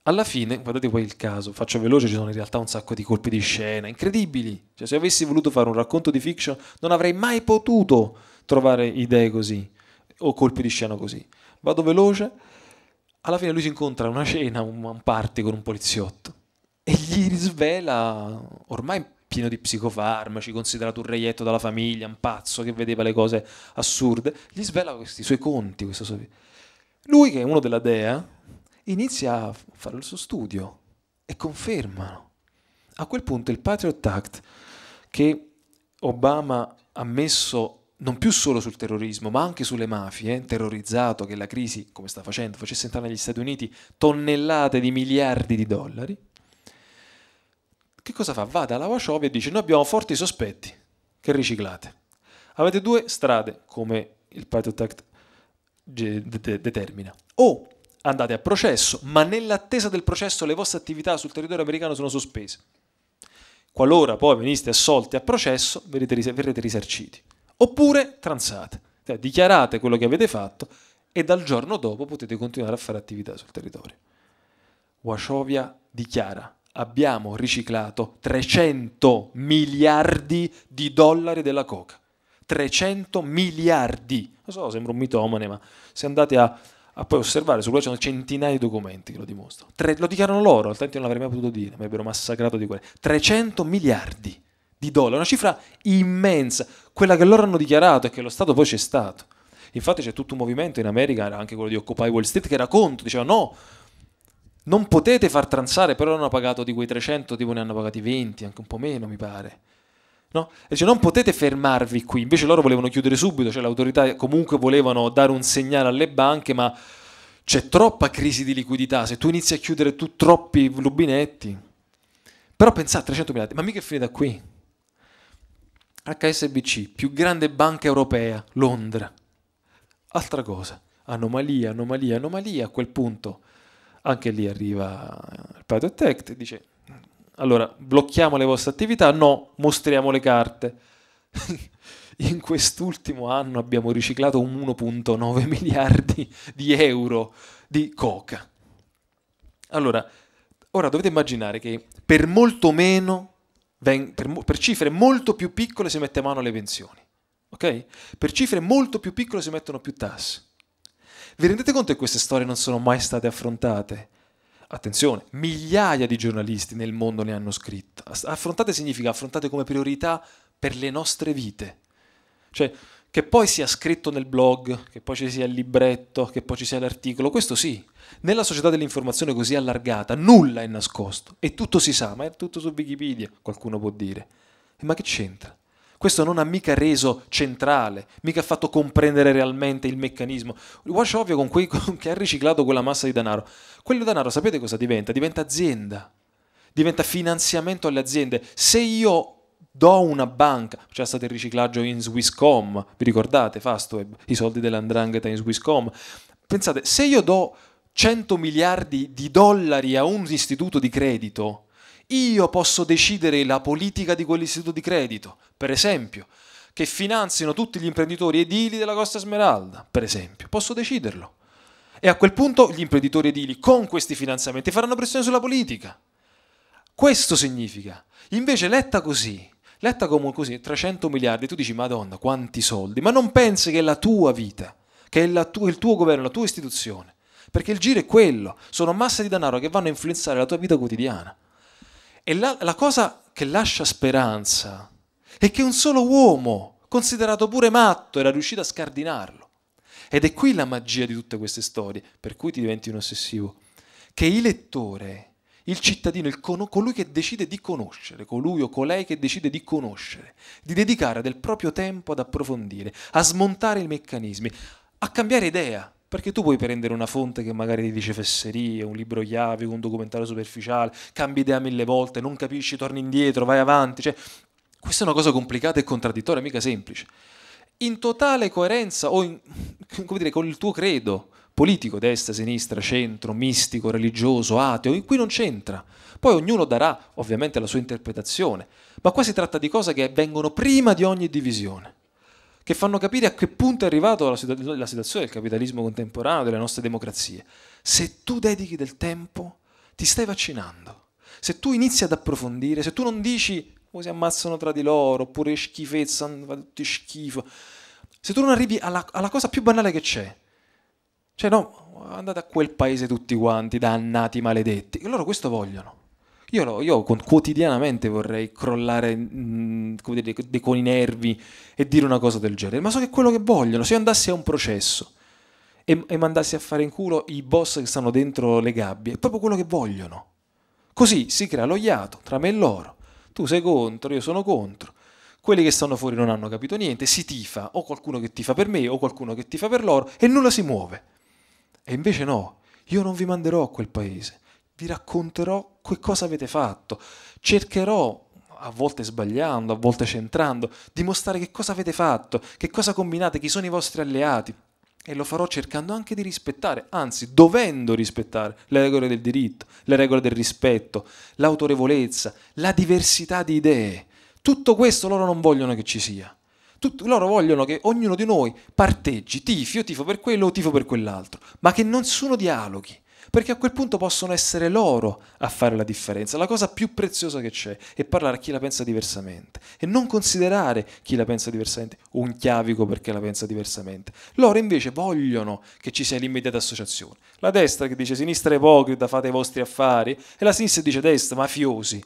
Alla fine, guardate poi il caso, faccio veloce, ci sono in realtà un sacco di colpi di scena, incredibili. Cioè, se avessi voluto fare un racconto di fiction, non avrei mai potuto trovare idee così o colpi di scena così. Vado veloce, alla fine lui si incontra a una cena, un, un party con un poliziotto e gli risvela ormai pieno di psicofarmaci, considerato un reietto dalla famiglia, un pazzo che vedeva le cose assurde, gli svela questi suoi conti, questa sua Lui, che è uno della dea, inizia a fare il suo studio e confermano. A quel punto il Patriot Act che Obama ha messo non più solo sul terrorismo, ma anche sulle mafie, eh, terrorizzato che la crisi, come sta facendo, facesse entrare negli Stati Uniti tonnellate di miliardi di dollari, che cosa fa? Va dalla Wachovi e dice noi abbiamo forti sospetti che riciclate. Avete due strade, come il Patriot Act determina. O andate a processo, ma nell'attesa del processo le vostre attività sul territorio americano sono sospese. Qualora poi veniste assolti a processo, verrete risarciti. Oppure transate, cioè dichiarate quello che avete fatto e dal giorno dopo potete continuare a fare attività sul territorio. Wachovia dichiara abbiamo riciclato 300 miliardi di dollari della coca. 300 miliardi. Non so, sembra un mitomane, ma se andate a, a poi osservare, su quello ci sono centinaia di documenti che lo dimostrano. Tre, lo dichiarano loro, altrimenti non l'avrei mai potuto dire, mi avrebbero massacrato di quelli. 300 miliardi di dollari, una cifra immensa, quella che loro hanno dichiarato e che lo Stato poi c'è stato. Infatti c'è tutto un movimento in America, anche quello di Occupy Wall Street, che era contro, diceva no, non potete far transare, però hanno pagato di quei 300, tipo ne hanno pagati 20, anche un po' meno mi pare. No? Dice, non potete fermarvi qui, invece loro volevano chiudere subito, cioè le autorità comunque volevano dare un segnale alle banche, ma c'è troppa crisi di liquidità, se tu inizi a chiudere tu troppi rubinetti. Però pensate, 300 miliardi, ma mica è finita qui. HSBC, più grande banca europea, Londra. Altra cosa, anomalia, anomalia, anomalia a quel punto anche lì arriva il Patriot Act e dice allora blocchiamo le vostre attività, no, mostriamo le carte. In quest'ultimo anno abbiamo riciclato 1.9 miliardi di euro di coca. Allora, ora dovete immaginare che per molto meno, per, cifre molto più piccole si mette mano alle pensioni, ok? Per cifre molto più piccole si mettono più tasse. Vi rendete conto che queste storie non sono mai state affrontate? Attenzione, migliaia di giornalisti nel mondo ne hanno scritto. Affrontate significa affrontate come priorità per le nostre vite. Cioè, che poi sia scritto nel blog, che poi ci sia il libretto, che poi ci sia l'articolo, questo sì. Nella società dell'informazione così allargata nulla è nascosto e tutto si sa, ma è tutto su Wikipedia, qualcuno può dire. Ma che c'entra? Questo non ha mica reso centrale, mica ha fatto comprendere realmente il meccanismo. Washovia con cui con, che ha riciclato quella massa di denaro, quello denaro sapete cosa diventa? Diventa azienda, diventa finanziamento alle aziende. Se io do una banca, c'è stato il riciclaggio in Swisscom, vi ricordate Fastweb, i soldi dell'andrangheta in Swisscom? Pensate, se io do 100 miliardi di dollari a un istituto di credito, io posso decidere la politica di quell'istituto di credito per esempio, che finanzino tutti gli imprenditori edili della Costa Smeralda, per esempio. Posso deciderlo. E a quel punto gli imprenditori edili con questi finanziamenti faranno pressione sulla politica. Questo significa. Invece letta così, letta come così, 300 miliardi, tu dici madonna quanti soldi, ma non pensi che è la tua vita, che è tu, il tuo governo, la tua istituzione, perché il giro è quello, sono masse di denaro che vanno a influenzare la tua vita quotidiana. E la, la cosa che lascia speranza e che un solo uomo, considerato pure matto, era riuscito a scardinarlo. Ed è qui la magia di tutte queste storie, per cui ti diventi un ossessivo, che il lettore, il cittadino, il con- colui che decide di conoscere, colui o colei che decide di conoscere, di dedicare del proprio tempo ad approfondire, a smontare i meccanismi, a cambiare idea, perché tu puoi prendere una fonte che magari ti dice fesserie, un libro chiave, un documentario superficiale, cambi idea mille volte, non capisci, torni indietro, vai avanti, cioè questa è una cosa complicata e contraddittoria, mica semplice. In totale coerenza o in, dire, con il tuo credo politico, destra, sinistra, centro, mistico, religioso, ateo, in cui non c'entra. Poi ognuno darà ovviamente la sua interpretazione, ma qua si tratta di cose che vengono prima di ogni divisione che fanno capire a che punto è arrivata la, situazione del capitalismo contemporaneo, delle nostre democrazie. Se tu dedichi del tempo, ti stai vaccinando. Se tu inizi ad approfondire, se tu non dici o si ammazzano tra di loro, oppure schifezza, va tutto schifo. Se tu non arrivi alla, alla cosa più banale che c'è, cioè no, andate a quel paese tutti quanti, dannati maledetti, e loro questo vogliono. Io, lo, io quotidianamente vorrei crollare mh, mm, dire, con i nervi e dire una cosa del genere, ma so che è quello che vogliono. Se io andassi a un processo e, e mandassi a fare in culo i boss che stanno dentro le gabbie, è proprio quello che vogliono. Così si crea lo iato tra me e loro tu sei contro, io sono contro. Quelli che stanno fuori non hanno capito niente, si tifa o qualcuno che tifa per me o qualcuno che tifa per loro e nulla si muove. E invece no, io non vi manderò a quel paese, vi racconterò che cosa avete fatto, cercherò a volte sbagliando, a volte centrando, di mostrare che cosa avete fatto, che cosa combinate, chi sono i vostri alleati. E lo farò cercando anche di rispettare, anzi dovendo rispettare le regole del diritto, le regole del rispetto, l'autorevolezza, la diversità di idee. Tutto questo loro non vogliono che ci sia. Tut- loro vogliono che ognuno di noi parteggi, tifi, io tifo per quello, io tifo per quell'altro, ma che nessuno dialoghi, perché a quel punto possono essere loro a fare la differenza, la cosa più preziosa che c'è è parlare a chi la pensa diversamente e non considerare chi la pensa diversamente un chiavico perché la pensa diversamente. Loro invece vogliono che ci sia l'immediata associazione. La destra che dice sinistra ipocrita, fate i vostri affari e la sinistra dice destra mafiosi.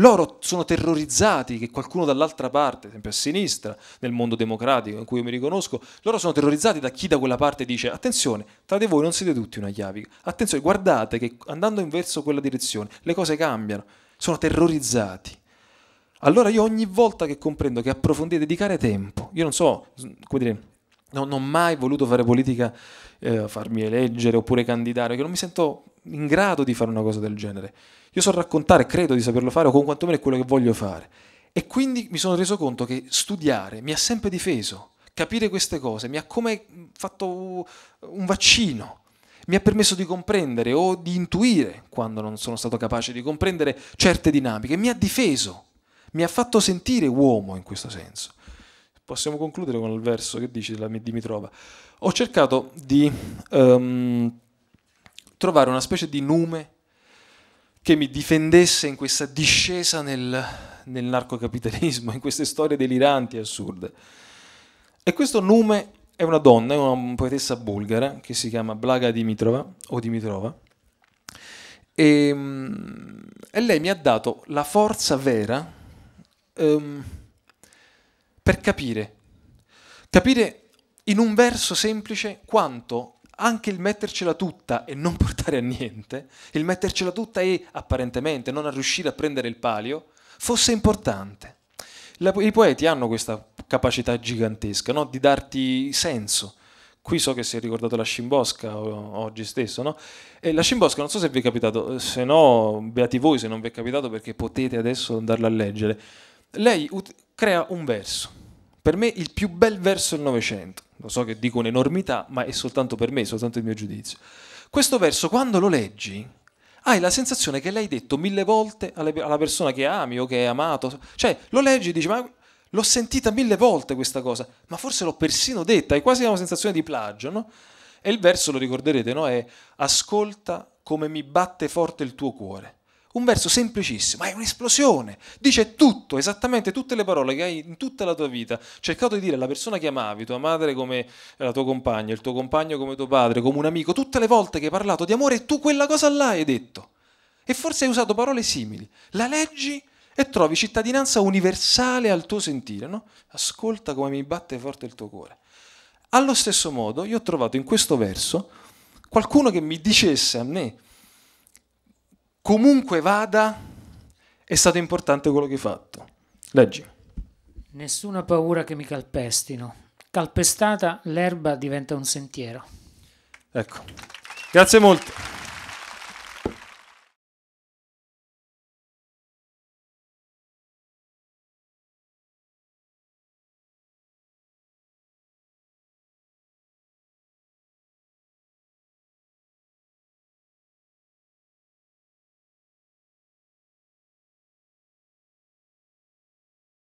Loro sono terrorizzati che qualcuno dall'altra parte, ad esempio a sinistra, nel mondo democratico in cui io mi riconosco, loro sono terrorizzati da chi da quella parte dice attenzione, tra di voi non siete tutti una chiavica, attenzione, guardate che andando in verso quella direzione le cose cambiano, sono terrorizzati. Allora io ogni volta che comprendo che approfondire, dedicare tempo, io non so, come dire, non ho mai voluto fare politica, eh, farmi eleggere oppure candidare, che non mi sento in grado di fare una cosa del genere. Io so raccontare, credo di saperlo fare, o con quantomeno è quello che voglio fare. E quindi mi sono reso conto che studiare mi ha sempre difeso, capire queste cose mi ha come fatto un vaccino mi ha permesso di comprendere o di intuire, quando non sono stato capace di comprendere, certe dinamiche, mi ha difeso, mi ha fatto sentire uomo in questo senso. Possiamo concludere con il verso che dice la Dimitrova. Ho cercato di um, trovare una specie di nume che mi difendesse in questa discesa nel, nel narcocapitalismo, in queste storie deliranti e assurde. E questo nume è una donna, è una poetessa bulgara che si chiama Blaga Dimitrova o Dimitrova. E, ehm, e lei mi ha dato la forza vera um, per capire, capire in un verso semplice quanto anche il mettercela tutta e non portare a niente, il mettercela tutta e apparentemente non a riuscire a prendere il palio, fosse importante. La, I poeti hanno questa capacità gigantesca no? di darti senso. Qui so che si è ricordato la scimbosca oggi stesso, no? E la scimbosca non so se vi è capitato, se no beati voi se non vi è capitato perché potete adesso andarla a leggere. Lei crea un verso, per me il più bel verso del Novecento lo so che dico un'enormità, ma è soltanto per me, è soltanto il mio giudizio. Questo verso, quando lo leggi, hai la sensazione che l'hai detto mille volte alla persona che ami o che hai amato. Cioè, lo leggi e dici, ma l'ho sentita mille volte questa cosa, ma forse l'ho persino detta, è quasi una sensazione di plagio, no? E il verso, lo ricorderete, no? È ascolta come mi batte forte il tuo cuore un verso semplicissimo, ma è un'esplosione. Dice tutto, esattamente tutte le parole che hai in tutta la tua vita. Cercato di dire alla persona che amavi, tua madre come eh, la tua compagna, il tuo compagno come tuo padre, come un amico, tutte le volte che hai parlato di amore, tu quella cosa là hai detto. E forse hai usato parole simili. La leggi e trovi cittadinanza universale al tuo sentire, no? Ascolta come mi batte forte il tuo cuore. Allo stesso modo, io ho trovato in questo verso qualcuno che mi dicesse a me, comunque vada, è stato importante quello che hai fatto. Leggi. Nessuna paura che mi calpestino. Calpestata l'erba diventa un sentiero. Ecco. Grazie molto.